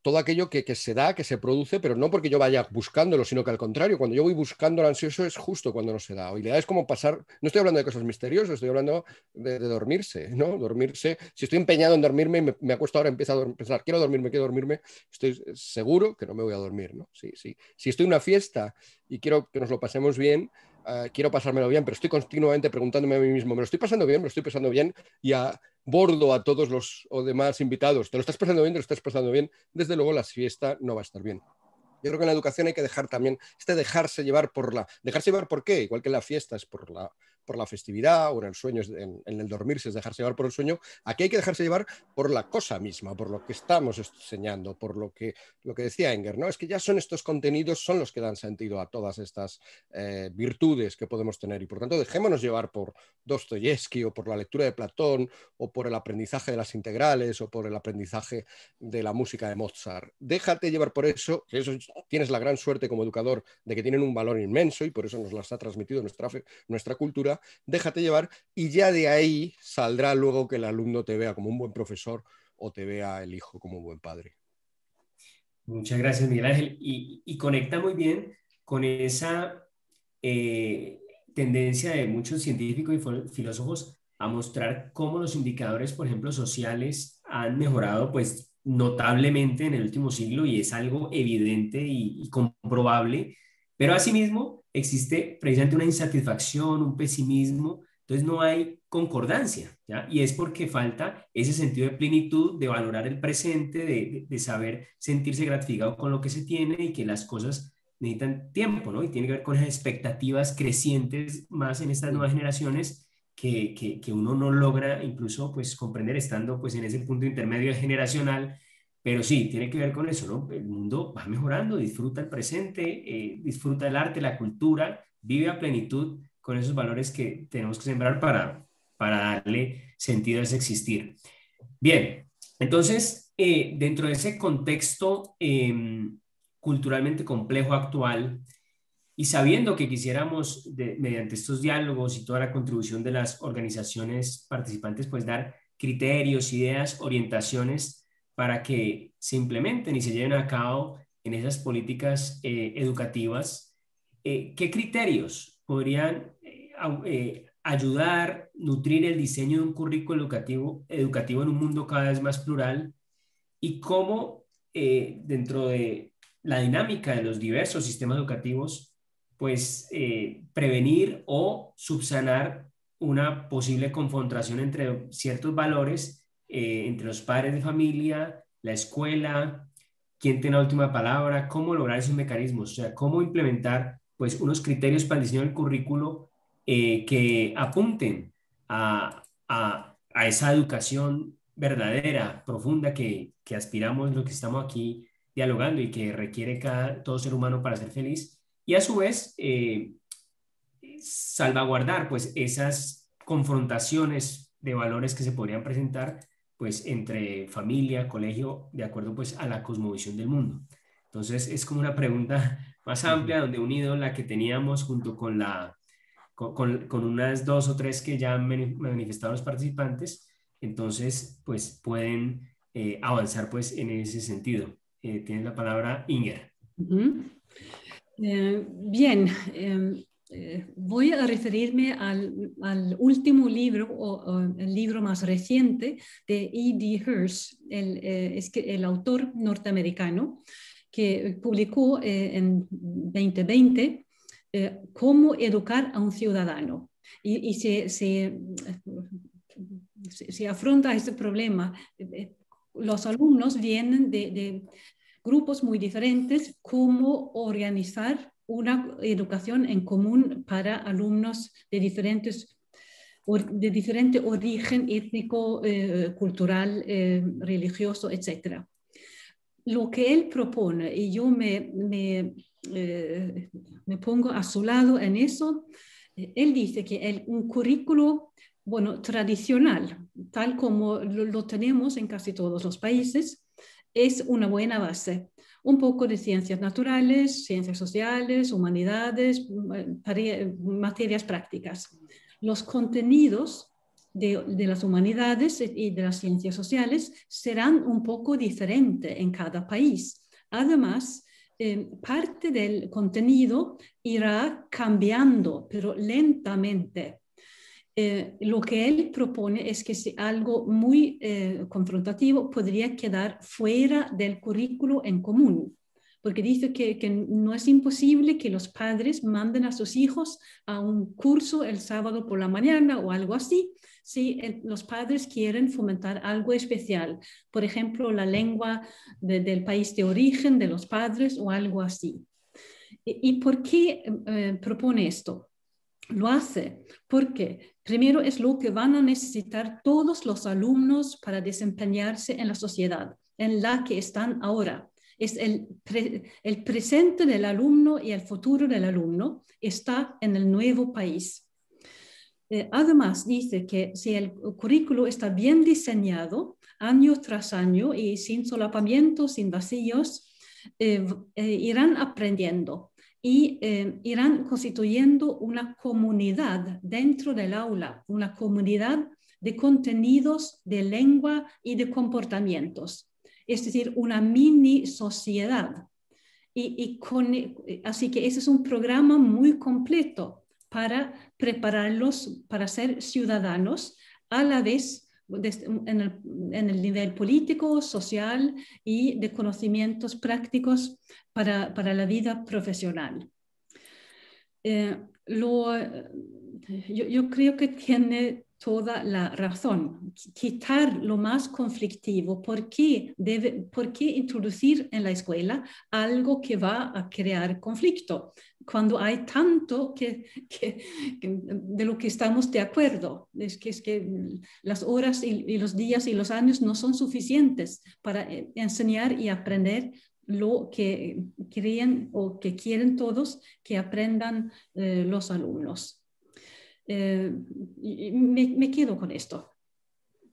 todo aquello que, se da, que se produce, pero no porque yo vaya buscándolo, sino que al contrario, cuando yo voy buscando lo ansioso es justo cuando no se da. le da, es como pasar, no estoy hablando de cosas misteriosas, estoy hablando de, dormirse, ¿no? Dormirse, si estoy empeñado en dormirme, me, me acuesto ahora, empiezo a empezar pensar, quiero dormirme, quiero dormirme, estoy seguro que no me voy a dormir, ¿no? Sí, sí. Si estoy en una fiesta y quiero que nos lo pasemos bien, eh, quiero pasármelo bien, pero estoy continuamente preguntándome a mí mismo, ¿me lo estoy pasando bien? ¿Me lo estoy pasando bien? Y a bordo a todos los demás invitados, te lo estás pasando bien, te lo estás pasando bien, desde luego la fiesta no va a estar bien. Yo creo que en la educación hay que dejar también este dejarse llevar por la. ¿Dejarse llevar por qué? Igual que en la fiesta es por la por la festividad o en el sueño, en, el dormirse es dejarse llevar por el sueño, aquí hay que dejarse llevar por la cosa misma, por lo que estamos enseñando, por lo que, lo que decía Enger, ¿no? Es que ya son estos contenidos, son los que dan sentido a todas estas eh, virtudes que podemos tener y por tanto dejémonos llevar por Dostoyevsky o por la lectura de Platón o por el aprendizaje de las integrales o por el aprendizaje de la música de Mozart. Déjate llevar por eso, que eso tienes la gran suerte como educador de que tienen un valor inmenso y por eso nos las ha transmitido nuestra, nuestra cultura, déjate llevar y ya de ahí saldrá luego que el alumno te vea como un buen profesor o te vea el hijo como un buen padre. Muchas gracias, Miguel Ángel. Y, conecta muy bien con esa eh, tendencia de muchos científicos y filósofos a mostrar cómo los indicadores, por ejemplo, sociales han mejorado pues notablemente en el último siglo y es algo evidente y comprobable, pero asimismo existe precisamente una insatisfacción, un pesimismo, entonces no hay concordancia, ¿ya? Y es porque falta ese sentido de plenitud, de valorar el presente, de, saber sentirse gratificado con lo que se tiene y que las cosas necesitan tiempo, ¿no? Y tiene que ver con las expectativas crecientes más en estas nuevas generaciones que, uno no logra incluso pues comprender estando pues en ese punto intermedio generacional pero sí, tiene que ver con eso, ¿no? El mundo va mejorando, disfruta el presente, eh, disfruta el arte, la cultura, vive a plenitud con esos valores que tenemos que sembrar para, para darle sentido a ese existir. Bien, entonces, eh, dentro de ese contexto em, culturalmente complejo actual, y sabiendo que quisiéramos, mediante estos diálogos y toda la contribución de las organizaciones participantes, pues dar criterios, ideas, orientaciones para que se implementen y se lleven a cabo en esas políticas eh, educativas, eh, ¿qué criterios podrían eh, ayudar, nutrir el diseño de un currículo educativo, educativo en un mundo cada vez más plural? ¿Y cómo dentro de la dinámica de los diversos sistemas educativos, pues prevenir o subsanar una posible confrontación entre ciertos valores eh, entre los padres de familia, la escuela, quién tiene la última palabra, cómo lograr esos mecanismos, o sea, cómo implementar pues unos criterios para el diseño del currículo eh, que apunten a, esa educación verdadera, profunda que, aspiramos, lo que estamos aquí dialogando y que requiere cada, todo ser humano para ser feliz. Y a su vez, eh, salvaguardar pues esas confrontaciones de valores que se podrían presentar pues entre familia, colegio, de acuerdo pues a la cosmovisión del mundo. Entonces es como una pregunta más amplia donde unido la que teníamos junto con la con, unas dos o tres que ya han manifestado los participantes, entonces pues pueden eh, avanzar pues en ese sentido. Eh, tienes la palabra Inger. Eh, bien, em, eh, voy a referirme al, último libro o, el libro más reciente de E.D. Hirsch, el, eh, es el autor norteamericano, que publicó eh, en 2020 Cómo educar a un ciudadano. Y, se, afronta este problema. Los alumnos vienen de, de grupos muy diferentes, cómo organizar una educación en común para alumnos de diferentes de diferente origen étnico, eh, cultural, eh, religioso, etc. Lo que él propone, y yo me, eh, me, pongo a su lado en eso, él dice que el, un currículo bueno, tradicional, tal como lo tenemos en casi todos los países, es una buena base un poco de ciencias naturales, ciencias sociales, humanidades, eh, materias prácticas. Los contenidos de, las humanidades y de las ciencias sociales serán un poco diferentes en cada país. Además, eh, parte del contenido irá cambiando, pero lentamente. Eh, lo que él propone es que si algo muy eh, confrontativo podría quedar fuera del currículo en común, porque dice que, no es imposible que los padres manden a sus hijos a un curso el sábado por la mañana o algo así, si los padres quieren fomentar algo especial, por ejemplo, la lengua del país de origen de los padres o algo así. ¿Y, por qué eh, propone esto? lo hace porque primero es lo que van a necesitar todos los alumnos para desempeñarse en la sociedad en la que están ahora. Es el, presente del alumno y el futuro del alumno está en el nuevo país. Eh, además, dice que si el currículo está bien diseñado año tras año y sin solapamientos, sin vacíos, eh, eh, irán aprendiendo y eh, irán constituyendo una comunidad dentro del aula, una comunidad de contenidos, de lengua y de comportamientos, es decir, una mini sociedad. Y, eh, así que ese es un programa muy completo para prepararlos para ser ciudadanos a la vez en el, nivel político, social y de conocimientos prácticos para, la vida profesional. Eh, eh, yo, creo que tiene toda la razón, quitar lo más conflictivo. ¿Por qué, introducir en la escuela algo que va a crear conflicto cuando hay tanto que, de lo que estamos de acuerdo? Es que, es que las horas y, los días y los años no son suficientes para eh, enseñar y aprender lo que creen o que quieren todos que aprendan eh, los alumnos. Eh, me, me, quedo con esto.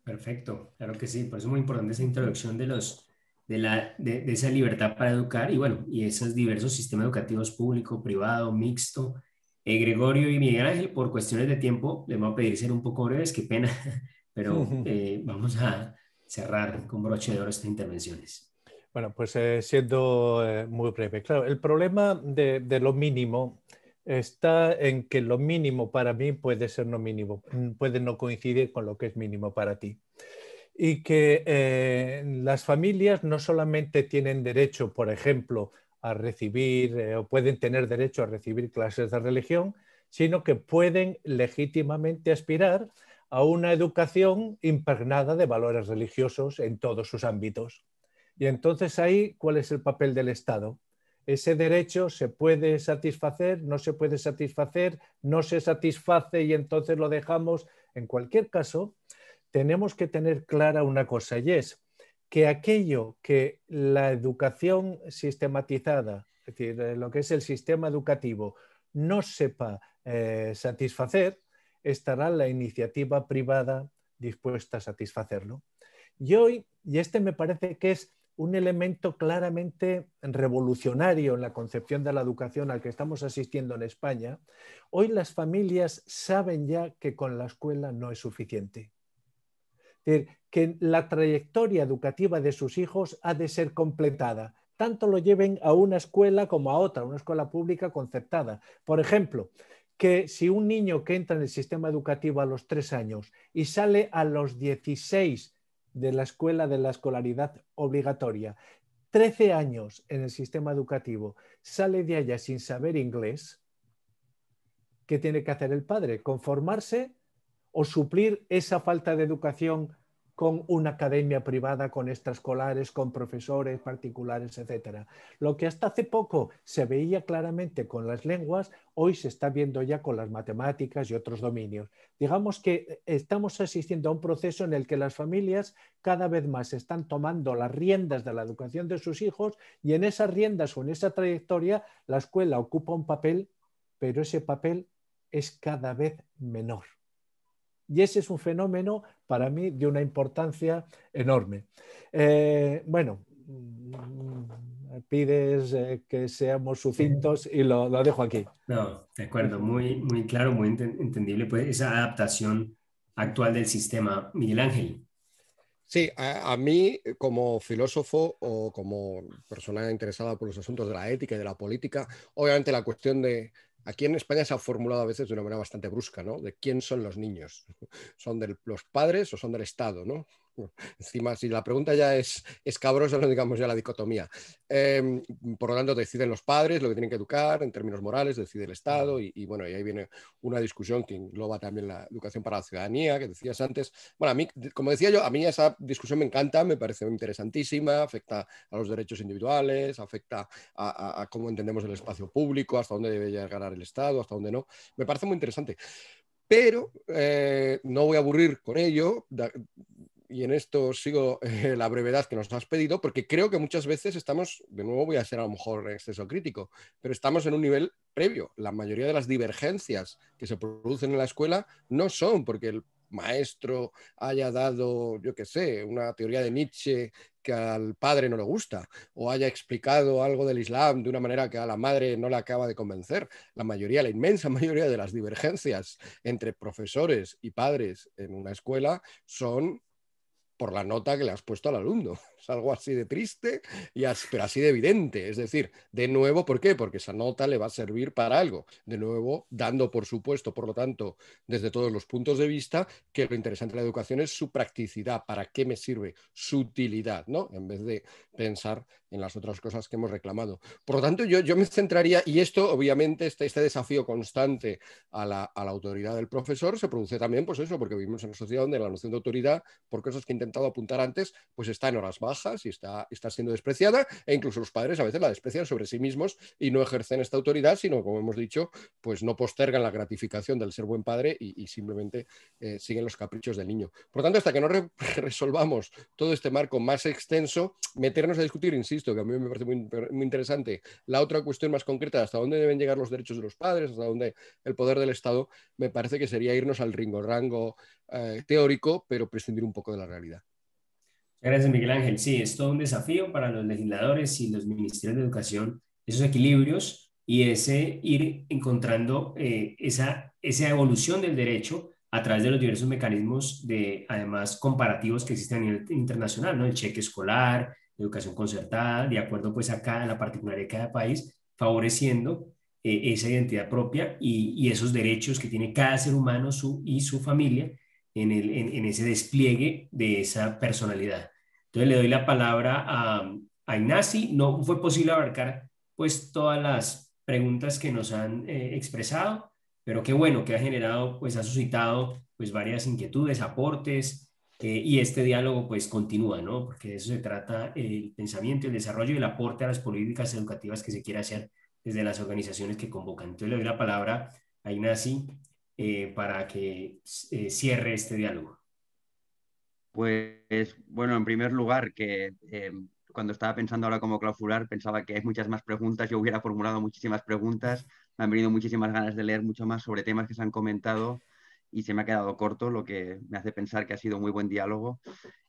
Perfecto, claro que sí, por eso es muy importante esa introducción de, los, de, la, de, esa libertad para educar y bueno, y esos diversos sistemas educativos público, privado, mixto. Eh, Gregorio y Miguel Ángel, por cuestiones de tiempo, les voy a pedir ser un poco breves, qué pena, pero eh, vamos a cerrar con broche de oro estas intervenciones. Bueno, pues siendo muy breve, claro, el problema de, de lo mínimo está en que lo mínimo para mí puede ser no mínimo, mm, puede no coincidir con lo que es mínimo para ti. Y que eh, las familias no solamente tienen derecho, por ejemplo, a recibir eh, o pueden tener derecho a recibir clases de religión, sino que pueden legítimamente aspirar a una educación impregnada de valores religiosos en todos sus ámbitos. Y entonces ahí, ¿cuál es el papel del Estado? ese derecho se puede satisfacer, no se puede satisfacer, no se satisface y entonces lo dejamos. En cualquier caso, tenemos que tener clara una cosa y es que aquello que la educación sistematizada, es decir, eh, lo que es el sistema educativo, no sepa eh, satisfacer, estará la iniciativa privada dispuesta a satisfacerlo. Y hoy, y este me parece que es un elemento claramente revolucionario en la concepción de la educación al que estamos asistiendo en España, hoy las familias saben ya que con la escuela no es suficiente. Es decir, que la trayectoria educativa de sus hijos ha de ser completada, tanto lo lleven a una escuela como a otra, una escuela pública conceptada. Por ejemplo, que si un niño que entra en el sistema educativo a los tres años y sale a los 16 de la escuela de la escolaridad obligatoria, 13 años en el sistema educativo, sale de allá sin saber inglés, ¿qué tiene que hacer el padre? ¿Conformarse o suplir esa falta de educación con una academia privada, con extraescolares, con profesores particulares, etc. Lo que hasta hace poco se veía claramente con las lenguas, hoy se está viendo ya con las matemáticas y otros dominios. Digamos que eh, estamos asistiendo a un proceso en el que las familias cada vez más están tomando las riendas de la educación de sus hijos y en esas riendas o en esa trayectoria la escuela ocupa un papel, pero ese papel es cada vez menor. Y ese es un fenómeno para mí de una importancia enorme. Eh, bueno, mm, pides eh, que seamos sucintos y lo, dejo aquí. No, de acuerdo, muy, muy claro, muy entendible pues, esa adaptación actual del sistema. Miguel Ángel. Sí, a, mí como filósofo o como persona interesada por los asuntos de la ética y de la política, obviamente la cuestión de Aquí en España se ha formulado a veces de una manera bastante brusca, ¿no? De quién son los niños. ¿Son de los padres o son del Estado, ¿no? Encima, si la pregunta ya es escabrosa, no digamos ya la dicotomía. Em, por lo tanto, deciden los padres lo que tienen que educar en términos morales, decide el Estado y, bueno, y ahí viene una discusión que engloba también la educación para la ciudadanía, que decías antes. Bueno, a mí, como decía yo, a mí esa discusión me encanta, me parece interesantísima, afecta a los derechos individuales, afecta a, cómo entendemos el espacio público, hasta dónde debe llegar el Estado, hasta dónde no. Me parece muy interesante pero eh, no voy a aburrir con ello y en esto sigo eh, la brevedad que nos has pedido, porque creo que muchas veces estamos, de nuevo voy a ser a lo mejor exceso crítico, pero estamos en un nivel previo. La mayoría de las divergencias que se producen en la escuela no son porque el maestro haya dado, yo qué sé, una teoría de Nietzsche que al padre no le gusta o haya explicado algo del Islam de una manera que a la madre no la acaba de convencer. La mayoría, la inmensa mayoría de las divergencias entre profesores y padres en una escuela son por la nota que le has puesto al alumno. Es algo así de triste, y pero así de evidente. Es decir, de nuevo, ¿por qué? Porque esa nota le va a servir para algo. De nuevo, dando por supuesto, por lo tanto, desde todos los puntos de vista, que lo interesante de la educación es su practicidad, para qué me sirve, su utilidad, ¿no? En vez de pensar en las otras cosas que hemos reclamado. Por lo tanto, yo, yo me centraría, y esto obviamente, este, este desafío constante a la, autoridad del profesor se produce también, pues eso, porque vivimos en una sociedad donde la noción de autoridad, por cosas que he intentado apuntar antes, pues está en horas bajas y está, está siendo despreciada, e incluso los padres a veces la desprecian sobre sí mismos y no ejercen esta autoridad, sino, como hemos dicho, pues no postergan la gratificación del ser buen padre y, simplemente eh, siguen los caprichos del niño. Por lo tanto, hasta que no resolvamos todo este marco más extenso, meter a discutir, insisto, que a mí me parece muy, interesante, la otra cuestión más concreta, hasta dónde deben llegar los derechos de los padres, hasta dónde el poder del Estado, me parece que sería irnos al ringo-rango eh, teórico, pero prescindir un poco de la realidad. Gracias, Miguel Ángel. Sí, es todo un desafío para los legisladores y los ministerios de educación, esos equilibrios y ese ir encontrando eh, esa, esa evolución del derecho a través de los diversos mecanismos de, además, comparativos que existen a nivel internacional, ¿no? El cheque escolar, educación concertada, de acuerdo pues a a la particularidad de cada país, favoreciendo eh, esa identidad propia y, esos derechos que tiene cada ser humano su, y su familia en, el, en, ese despliegue de esa personalidad. Entonces le doy la palabra a, a Ignacy. No fue posible abarcar pues todas las preguntas que nos han eh, expresado, pero qué bueno que ha generado, pues ha suscitado pues varias inquietudes, aportes, eh, y este diálogo pues continúa, ¿no? Porque de eso se trata el pensamiento, el desarrollo y el aporte a las políticas educativas que se quiere hacer desde las organizaciones que convocan. Entonces le doy la palabra a Ignacy eh, para que eh, cierre este diálogo. Pues bueno, en primer lugar, que cuando estaba pensando ahora cómo clausurar, pensaba que hay muchas más preguntas, yo hubiera formulado muchísimas preguntas, me han venido muchísimas ganas de leer mucho más sobre temas que se han comentado y se me ha quedado corto, lo que me hace pensar que ha sido muy buen diálogo.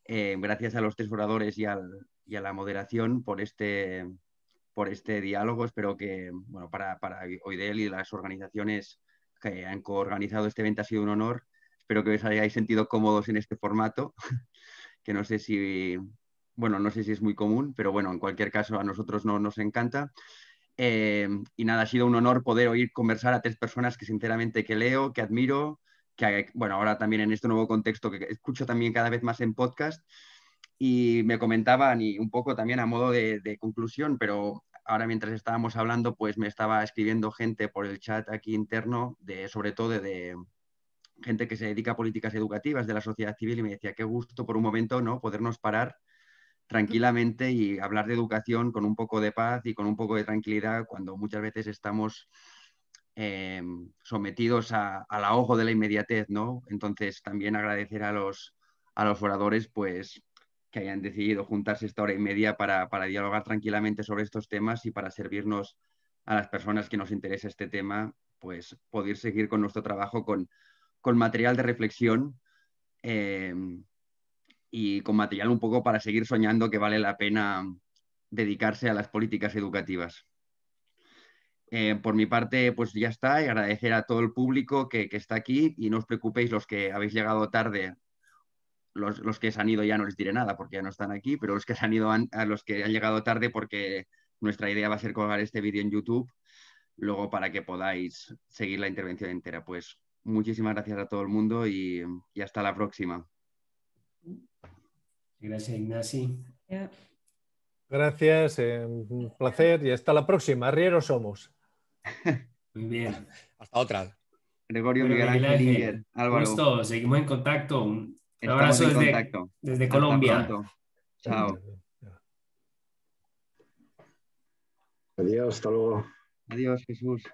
Eh, gracias a los tres oradores y, al, y, a la moderación por este, por este diálogo. Espero que bueno, para, para OIDEL y las organizaciones que han coorganizado este evento ha sido un honor. Espero que os hayáis sentido cómodos en este formato, que no sé si, bueno, no sé si es muy común, pero bueno, en cualquier caso a nosotros no nos encanta. Eh, y nada, ha sido un honor poder oír conversar a tres personas que sinceramente que leo, que admiro, que bueno, ahora también en este nuevo contexto que escucho también cada vez más en podcast, y me comentaban, y un poco también a modo de, conclusión, pero ahora mientras estábamos hablando, pues me estaba escribiendo gente por el chat aquí interno, de, sobre todo de, gente que se dedica a políticas educativas de la sociedad civil, y me decía, qué gusto por un momento, ¿no? Podernos parar tranquilamente y hablar de educación con un poco de paz y con un poco de tranquilidad cuando muchas veces estamos Em, sometidos a, a, ojo de la inmediatez, ¿no? Entonces también agradecer a los, oradores, pues que hayan decidido juntarse esta hora y media para, dialogar tranquilamente sobre estos temas y para servirnos a las personas que nos interesa este tema, pues poder seguir con nuestro trabajo con, material de reflexión em, y con material un poco para seguir soñando que vale la pena dedicarse a las políticas educativas. Eh, por mi parte, pues ya está, y agradecer a todo el público que, está aquí y no os preocupéis los que habéis llegado tarde, los, que se han ido ya no les diré nada porque ya no están aquí, pero los que han ido a los que han llegado tarde porque nuestra idea va a ser colgar este vídeo en YouTube, luego para que podáis seguir la intervención entera. Pues muchísimas gracias a todo el mundo y, hasta la próxima. Gracias, Ignasi. Gracias, eh, un placer y hasta la próxima. Riero somos. Muy Bien. Hasta otra. Gregorio Miguel Ángel, Álvaro. Gusto, seguimos en contacto. Un abrazo desde, desde Colombia. Chao. Adiós, hasta luego. Adiós, Jesús.